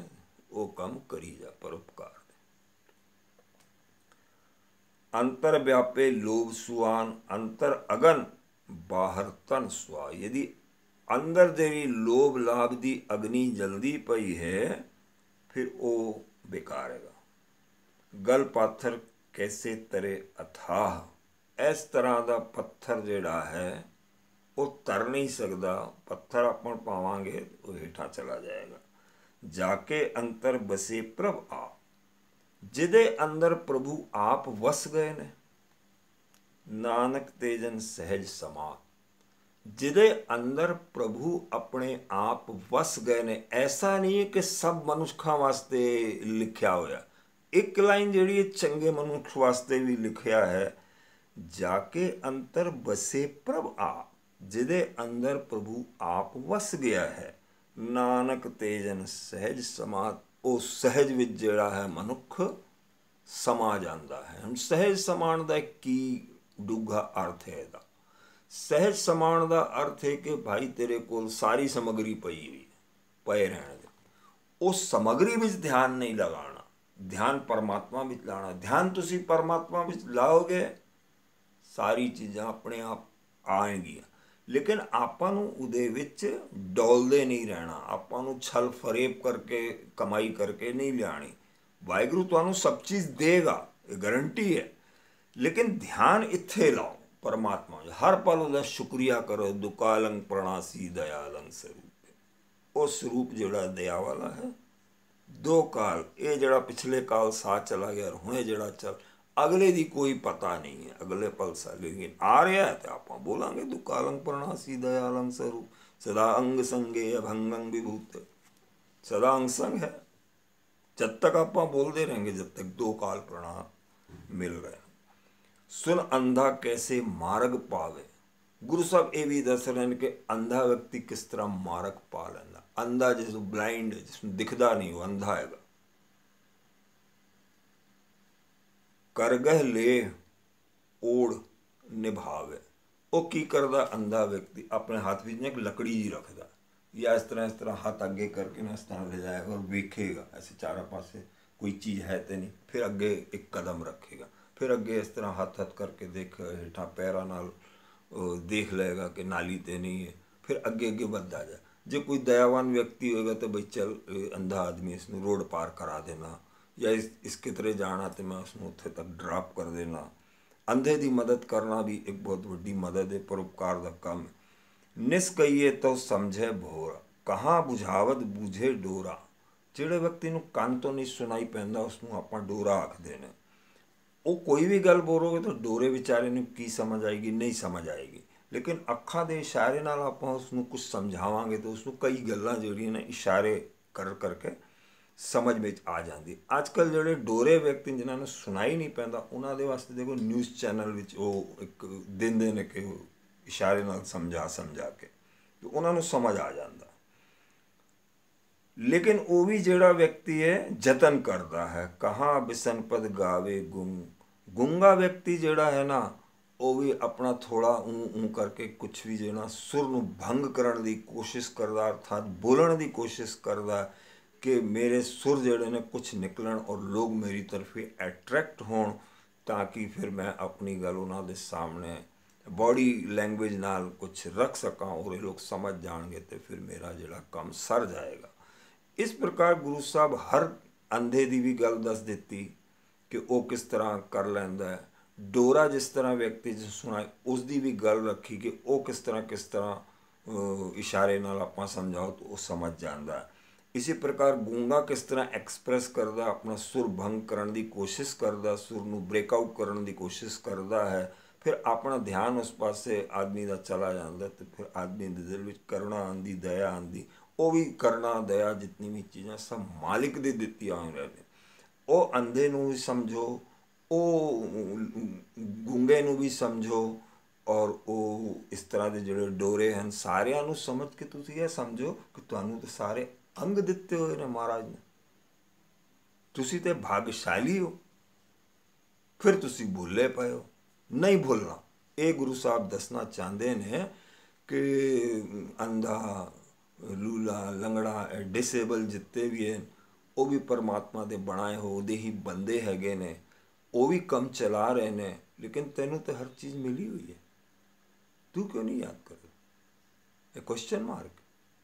ਉਹ ਕੰਮ ਕਰੀ ਜਾ ਪਰਉਪਕਾਰ ਅੰਤਰ ਵਿਆਪੇ ਲੋਭ ਸੁਆਨ ਅੰਤਰ ਅਗਨ ਬਾਹਰ ਤਨ ਸੁਆ ਯਦੀ ਅੰਦਰ ਵੀ ਲੋਭ ਲਾਭ ਦੀ ਅਗਨੀ ਜਲਦੀ ਪਈ ਹੈ ਫਿਰ ਉਹ ਬੇਕਾਰ ਹੈਗਾ ਗਲ ਪਾਥਰ ਕੈਸੇ ਤਰੇ ਅਥਾਹ ਇਸ ਤਰ੍ਹਾਂ ਦਾ ਪੱਥਰ ਜਿਹੜਾ ਹੈ ਉਹ ਤਰ ਨਹੀਂ ਸਕਦਾ ਪੱਥਰ ਆਪਾਂ ਪਾਵਾਂਗੇ ਉਹ ਹੀਠਾ ਚਲਾ ਜਾਏਗਾ ਜਾ ਕੇ ਅੰਤਰ ਬਸੇ ਪ੍ਰਭ ਆ ਜਿਹਦੇ ਅੰਦਰ ਪ੍ਰਭੂ ਆਪ ਵਸ ਗਏ ਨੇ ਨਾਨਕ ਤੇਜਨ ਸਹਿਜ ਸਮਾ ਜਿਹਦੇ ਅੰਦਰ ਪ੍ਰਭੂ ਆਪਣੇ ਆਪ ਵਸ ਗਏ ਨੇ ਐਸਾ ਨਹੀਂ ਹੈ ਕਿ ਸਭ ਮਨੁੱਖਾਂ ਵਾਸਤੇ ਲਿਖਿਆ ਹੋਇਆ ਇੱਕ ਲਾਈਨ ਜਿਹੜੀ ਚੰਗੇ ਮਨੁੱਖ ਵਾਸਤੇ ਵੀ ਲਿਖਿਆ ਹੈ ਜਾ ਕੇ ਅੰਤਰ ਬਸੇ ਪ੍ਰਭ ਆ ਜਿਹਦੇ ਅੰਦਰ ਪ੍ਰਭੂ ਆਪ ਵਸ ਗਿਆ ਹੈ ਨਾਨਕ ਤੇਜਨ ਸਹਿਜ ਸਮਾਤ ਉਹ ਸਹਿਜ ਵਿੱਚ ਜਿਹੜਾ ਹੈ ਮਨੁੱਖ ਸਮਾ ਜਾਂਦਾ ਹੈ ਹੁਣ ਸਹਿਜ ਸਮਾਨ ਦਾ ਕੀ ਡੂਗਾ ਅਰਥ ਹੈ ਇਹਦਾ ਸਹਿਜ ਸਮਾਨ ਦਾ ਅਰਥ ਹੈ ਕਿ ਭਾਈ ਤੇਰੇ ਕੋਲ ਸਾਰੀ ਸਮਗਰੀ ਪਈ ਹੋਈ ਪਏ ਰਹਿਣ ਦੇ ਉਸ ਸਮਗਰੀ ਵਿੱਚ ਧਿਆਨ ਨਹੀਂ ਲਗਾਣਾ ਧਿਆਨ ਪਰਮਾਤਮਾ ਵਿੱਚ ਲਾਣਾ ਧਿਆਨ ਤੁਸੀਂ ਪਰਮਾਤਮਾ ਵਿੱਚ ਲਾਓਗੇ ਸਾਰੀ ਚੀਜ਼ਾਂ ਆਪਣੇ ਆਪ ਆਣਗੀਆਂ ਲੇਕਿਨ ਆਪਾਂ ਨੂੰ ਉਹਦੇ ਵਿੱਚ ਡੋਲਦੇ ਨਹੀਂ ਰਹਿਣਾ ਆਪਾਂ ਨੂੰ ਛਲ ਫਰੇਬ ਕਰਕੇ ਕਮਾਈ ਕਰਕੇ ਨਹੀਂ ਲਿਆਣੀ ਵਾਹਿਗੁਰੂ ਤੁਹਾਨੂੰ ਸਭ ਚੀਜ਼ ਦੇਗਾ ਇਹ ਗਾਰੰਟੀ ਹੈ ਲੇਕਿਨ ਧਿਆਨ ਇੱਥੇ ਲਾਓ परमात्मा हर पल ਉਹਦਾ ਸ਼ੁਕਰੀਆ ਕਰੋ ਦੁਕਾਲੰ ਪ੍ਰਣਾਸੀ ਦਇਆਲੰ ਸਰੂਪ ਉਹ ਸਰੂਪ ਜਿਹੜਾ ਦਇਆ ਵਾਲਾ ਹੈ ਦੋ ਕਾਲ ਇਹ ਜਿਹੜਾ ਪਿਛਲੇ ਕਾਲ ਸਾਥ ਚਲਾ ਗਿਆ ਹੁਣੇ ਜਿਹੜਾ ਚੱਲ ਅਗਲੇ ਦੀ ਕੋਈ ਪਤਾ ਨਹੀਂ ਹੈ ਅਗਲੇ ਪਲ ਸਾ ਲੇਕਿਨ ਆ ਰਿਹਾ ਹੈ ਤੇ ਆਪਾਂ ਬੋਲਾਂਗੇ ਦੁਕਾਲੰ ਪ੍ਰਣਾਸੀ ਦਇਆਲੰ ਸਰੂਪ ਸਦਾ ਅੰਗ ਸੰਗੇ ਅਭੰਗੰ ਵਿਭੂਤ ਸਦਾ ਅੰਗ ਸੰਗ ਹੈ जब तक आप वहाँ बोलते रहेंगे जब तक दो काल प्रणाम मिल रहे हैं ਸੁਨ ਅੰਧਾ ਕੈਸੇ ਮਾਰਗ ਪਾਵੇ ਗੁਰੂ ਸਾਹਿਬ ਇਹ ਵੀ ਦੱਸ ਰਹੇ ਨੇ ਕਿ ਅੰਧਾ ਵਿਅਕਤੀ ਕਿਸ ਤਰ੍ਹਾਂ ਮਾਰਗ ਪਾ ਲੈਂਦਾ ਅੰਧਾ ਜਿਸ ਨੂੰ ਬਲਾਈਂਡ ਜਿਸ ਨੂੰ ਦਿਖਦਾ ਨਹੀਂ ਉਹ ਅੰਧਾ ਹੈਗਾ ਕਰਗਹ ਲੇ ਓੜ ਨਿਭਾਵੇ ਉਹ ਕੀ ਕਰਦਾ ਅੰਧਾ ਵਿਅਕਤੀ ਆਪਣੇ ਹੱਥ ਵਿੱਚ ਇੱਕ ਲੱਕੜੀ ਜੀ ਰੱਖਦਾ ਜਾਂ ਇਸ ਤਰ੍ਹਾਂ ਇਸ ਤਰ੍ਹਾਂ ਹੱਥ ਅੱਗੇ ਕਰਕੇ ਨਾ ਇਸ ਤਰ੍ਹਾਂ ਲਿਜਾਏਗਾ ਔਰ ਵੇਖੇਗਾ ਐਸੇ ਚਾਰੇ ਪਾਸੇ ਕੋਈ ਚੀਜ਼ ਹੈ ਤੇ ਨਹੀਂ ਫਿਰ ਅੱਗੇ ਇੱਕ ਕਦਮ ਰੱਖੇਗਾ ਫਿਰ ਅੱਗੇ ਇਸ ਤਰ੍ਹਾਂ ਹੱਥ ਹੱਥ ਕਰਕੇ ਦੇਖ ਹੇਠਾਂ ਪੈਰਾਂ ਨਾਲ ਦੇਖ ਲਏਗਾ ਕਿ ਨਾਲੀ ਤੇ ਨਹੀਂ ਹੈ ਫਿਰ ਅੱਗੇ ਅੱਗੇ ਵੱਧਦਾ ਜਾ ਜੇ ਕੋਈ ਦਇਆਵਾਨ ਵਿਅਕਤੀ ਹੋਏਗਾ ਤਾਂ ਬਈ ਚਲ ਅੰਧਾ ਆਦਮੀ ਇਸ ਨੂੰ ਰੋਡ ਪਾਰ ਕਰਾ ਦੇਣਾ ਜਾਂ ਇਸ ਇਸ ਕਿਤਰੇ ਜਾਣਾ ਤੇ ਮੈਂ ਉਸ ਨੂੰ ਉੱਥੇ ਤੱਕ ਡ੍ਰੌਪ ਕਰ ਦੇਣਾ ਅੰਧੇ ਦੀ ਮਦਦ ਕਰਨਾ ਵੀ ਇੱਕ ਬਹੁਤ ਵੱਡੀ ਮਦਦ ਹੈ ਪਰਉਪਕਾਰ ਦਾ ਕੰਮ ਨਿਸ ਕਹੀਏ ਤਾਂ ਸਮਝੇ ਭੋਰ ਕਹਾ ਬੁਝਾਵਤ ਬੂਝੇ ਡੋਰਾ ਜਿਹੜੇ ਵਿਅਕਤੀ ਨੂੰ ਕੰਨ ਤੋਂ ਨਹੀਂ ਸੁਣਾਈ ਪੈਂਦਾ ਉਸ ਨੂੰ ਆਪਾਂ ਡੋਰਾ ਆਖਦੇ ਨੇ ਉਹ ਕੋਈ ਵੀ ਗੱਲ ਬੋਲੋਗੇ ਤਾਂ ਡੋਰੇ ਵਿਚਾਰੇ ਨੂੰ ਕੀ ਸਮਝ ਆਏਗੀ ਨਹੀਂ ਸਮਝ ਆਏਗੀ ਲੇਕਿਨ ਅੱਖਾਂ ਦੇ ਇਸ਼ਾਰੇ ਨਾਲ ਆਪਾਂ ਉਸ ਨੂੰ ਕੁਝ ਸਮਝਾਵਾਂਗੇ ਤਾਂ ਉਸ ਨੂੰ ਕਈ ਗੱਲਾਂ ਜਿਹੜੀਆਂ ਨੇ ਇਸ਼ਾਰੇ ਕਰ ਕਰਕੇ ਸਮਝ ਵਿੱਚ ਆ ਜਾਂਦੀ ਅੱਜ ਕੱਲ ਜਿਹੜੇ ਡੋਰੇ ਵਿਅਕਤੀ ਜਿਨ੍ਹਾਂ ਨੂੰ ਸੁਣਾਈ ਨਹੀਂ ਪੈਂਦਾ ਉਹਨਾਂ ਦੇ ਵਾਸਤੇ ਦੇਖੋ ਨਿਊਜ਼ ਚੈਨਲ ਵਿੱਚ ਉਹ ਇੱਕ ਦਿੰਦੇ ਨੇ ਕਿ ਇਸ਼ਾਰੇ ਨਾਲ ਸਮਝਾ ਸਮਝਾ ਕੇ ਤੇ ਉਹਨਾਂ ਨੂੰ ਸਮਝ ਆ ਜਾਂਦਾ ਲੇਕਿਨ ਉਹ ਵੀ ਜਿਹੜਾ ਵਿਅਕਤੀ ਹੈ ਯਤਨ ਕਰਦਾ ਹੈ ਕਹਾ ਬਿਸਨਪਦ ਗਾਵੇ ਗੁੰਮ ਗੁੰਗਾ ਵਿਅਕਤੀ ਜਿਹੜਾ ਹੈ ਨਾ ਉਹ ਵੀ ਆਪਣਾ ਥੋੜਾ ਉਂ ਉਂ ਕਰਕੇ ਕੁਝ ਵੀ ਜਿਹੜਾ ਸੁਰ ਨੂੰ ਭੰਗ ਕਰਨ ਦੀ ਕੋਸ਼ਿਸ਼ ਕਰਦਾ ਅਰਥਾਤ ਬੋਲਣ ਦੀ ਕੋਸ਼ਿਸ਼ ਕਰਦਾ ਕਿ ਮੇਰੇ ਸੁਰ ਜਿਹੜੇ ਨੇ ਕੁਝ ਨਿਕਲਣ ਔਰ ਲੋਕ ਮੇਰੀ ਤਰਫੇ ਅਟਰੈਕਟ ਹੋਣ ਤਾਂ ਕਿ ਫਿਰ ਮੈਂ ਆਪਣੀ ਗੱਲ ਉਹਨਾਂ ਦੇ ਸਾਹਮਣੇ ਬਾਡੀ ਲੈਂਗੁਏਜ ਨਾਲ ਕੁਝ ਰੱਖ ਸਕਾਂ ਔਰ ਇਹ ਲੋਕ ਸਮਝ ਜਾਣਗੇ ਤੇ ਫਿਰ ਮੇਰਾ ਜਿਹੜਾ ਕੰਮ ਸਰ ਜਾਏਗਾ ਇਸ ਪ੍ਰਕਾਰ ਗੁਰੂ ਸਾਹਿਬ ਹਰ ਅੰਧੇ ਦੀ ਵੀ ਗੱਲ ਦੱਸ ਦਿੱਤੀ ਕਿ ਉਹ ਕਿਸ ਤਰ੍ਹਾਂ ਕਰ ਲੈਂਦਾ ਹੈ ਡੋਰਾ ਜਿਸ ਤਰ੍ਹਾਂ ਵਿਅਕਤੀ ਜਿਸ ਸੁਣਾਈ ਉਸ ਦੀ ਵੀ ਗੱਲ ਰੱਖੀ ਕਿ ਉਹ ਕਿਸ ਤਰ੍ਹਾਂ ਕਿਸ ਤਰ੍ਹਾਂ ਇਸ਼ਾਰੇ ਨਾਲ ਆਪਾਂ ਸਮਝਾਓ ਤਾਂ ਉਹ ਸਮਝ ਜਾਂਦਾ ਹੈ ਇਸੇ ਪ੍ਰਕਾਰ ਗੂੰਗਾ ਕਿਸ ਤਰ੍ਹਾਂ ਐਕਸਪ੍ਰੈਸ ਕਰਦਾ ਆਪਣਾ ਸੁਰ ਭੰਗ ਕਰਨ ਦੀ ਕੋਸ਼ਿਸ਼ ਕਰਦਾ ਸੁਰ ਨੂੰ ਬ੍ਰੇਕ ਆਊਟ ਕਰਨ ਦੀ ਕੋਸ਼ਿਸ਼ ਕਰਦਾ ਹੈ ਫਿਰ ਆਪਣਾ ਧਿਆਨ ਉਸ ਪਾਸੇ ਆਦਮੀ ਦਾ ਚਲਾ ਜਾਂਦਾ ਤੇ ਫਿਰ ਆਦਮੀ ਦੇ ਦਿਲ ਵਿੱਚ ਕਰੁਣਾ ਆਂਦੀ ਦਇਆ ਆਂਦੀ ਉਹ ਵੀ ਕਰਨਾ ਦਇਆ ਜਿੰਨੀ ਵੀ ਚੀਜ਼ਾਂ ਸਭ ਮਾਲਿਕ ਦੇ ਦਿੱਤੀਆਂ ਹੋਈਆਂ ਨੇ ਉਹ ਅੰਧੇ ਨੂੰ ਵੀ ਸਮਝੋ ਉਹ ਗੁੰਗੇ ਨੂੰ ਵੀ ਸਮਝੋ ਔਰ ਉਹ ਇਸ ਤਰ੍ਹਾਂ ਦੇ ਜਿਹੜੇ ਡੋਰੇ ਹਨ ਸਾਰਿਆਂ ਨੂੰ ਸਮਝ ਕੇ ਤੁਸੀਂ ਇਹ ਸਮਝੋ ਕਿ ਤੁਹਾਨੂੰ ਤੇ ਸਾਰੇ ਅੰਗ ਦਿੱਤੇ ਹੋਏ ਨੇ ਮਹਾਰਾਜ ਨੇ ਤੁਸੀਂ ਤੇ ਭਾਗਸ਼ਾਲੀ ਹੋ ਫਿਰ ਤੁਸੀਂ ਭੁੱਲੇ ਪਏ ਹੋ ਨਹੀਂ ਭੁੱਲਣਾ ਇਹ ਗੁਰੂ ਸਾਹਿਬ ਦੱਸਣਾ ਚਾਹੁੰਦੇ ਨੇ ਕਿ ਅੰਧਾ ਲੂਲਾ ਲੰਗੜਾ ਡਿਸੇਬਲ ਜਿੱਤੇ ਵੀ ਹੈ ਉਹ ਵੀ ਪਰਮਾਤਮਾ ਦੇ ਬਣਾਏ ਹੋ ਉਹਦੇ ਹੀ ਬੰਦੇ ਹੈਗੇ ਨੇ ਉਹ ਵੀ ਕੰਮ ਚਲਾ ਰਹੇ ਨੇ ਲੇਕਿਨ ਤੈਨੂੰ ਤਾਂ ਹਰ ਚੀਜ਼ ਮਿਲੀ ਹੋਈ ਹੈ ਤੂੰ ਕਿਉਂ ਨਹੀਂ ਯਾਦ ਕਰਦਾ ਇਹ ਕੁਐਸਚਨ ਮਾਰਕ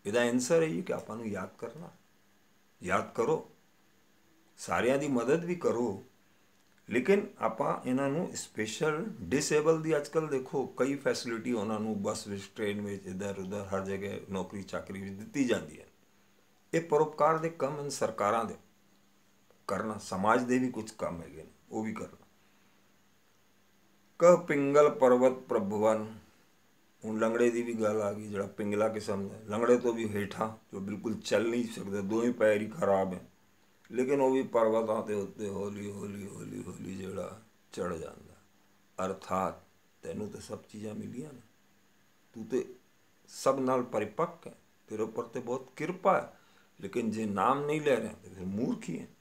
ਇਹਦਾ ਆਨਸਰ ਹੈ ਕਿ ਆਪਾਂ ਨੂੰ ਯਾਦ ਕਰਨਾ ਯਾਦ ਕਰੋ ਸਾਰਿਆਂ ਦੀ ਮਦਦ ਵੀ ਕਰੋ ਲੇਕਿਨ ਆਪਾਂ ਇਹਨਾਂ ਨੂੰ ਸਪੈਸ਼ਲ ਡਿਸੇਬਲ ਦੀ ਅੱਜਕੱਲ ਦੇਖੋ ਕਈ ਫੈਸਿਲਿਟੀ ਉਹਨਾਂ ਨੂੰ ਬਸ ਵਿੱਚ ਟ੍ਰੇਨ ਵਿੱਚ ਇਧਰ ਉਧਰ ਹਰ ਜਗ੍ਹਾ ਨੌਕਰੀ ਚਾਕਰੀ ਵਿੱਚ ਦਿੱਤੀ ਜਾਂਦੀ ਹੈ ਇਹ ਪਰਉਪਕਾਰ ਦੇ ਕੰਮ ਹਨ ਸਰਕਾਰਾਂ ਦੇ ਕਰਨਾ ਸਮਾਜ ਦੇ ਵੀ ਕੁਝ ਕੰਮ ਹੈਗੇ ਨੇ ਉਹ ਵੀ ਕਰਨਾ ਕਹ ਪਿੰਗਲ ਪਰਵਤ ਪ੍ਰਭਵਨ ਉਹ ਲੰਗੜੇ ਦੀ ਵੀ ਗੱਲ ਆ ਗਈ ਜਿਹੜਾ ਪਿੰਗਲਾ ਕਿਸਮ ਦਾ ਲੰਗੜੇ ਤੋਂ ਵੀ ਹੇਠਾਂ ਜੋ ਬਿਲਕੁਲ ਚੱਲ ਨਹੀਂ ਸਕਦਾ ਦੋਵੇਂ ਪੈਰ ਹੀ ਖਰਾਬ ਹੈ ਲੇਕਿਨ ਉਹ ਵੀ ਪਰਵਤਾਂ ਤੇ ਉੱਤੇ ਹੌਲੀ ਹੌਲੀ ਹੌਲੀ ਹੌਲੀ ਜਿਹੜਾ ਚੜ ਜਾਂਦਾ ਅਰਥਾਤ ਤੈਨੂੰ ਤਾਂ ਸਭ ਚੀਜ਼ਾਂ ਮਿਲੀਆਂ ਨੇ ਤੂੰ ਤੇ ਸਭ ਨਾਲ ਪਰਿਪੱਕ ਹੈ ਤੇਰੇ ਉੱਪਰ ਤੇ ਬਹੁਤ ਕਿਰਪਾ ਹੈ लेकिन जो नाम नहीं ले रहे हैं तो फिर मूर्ख ही हैं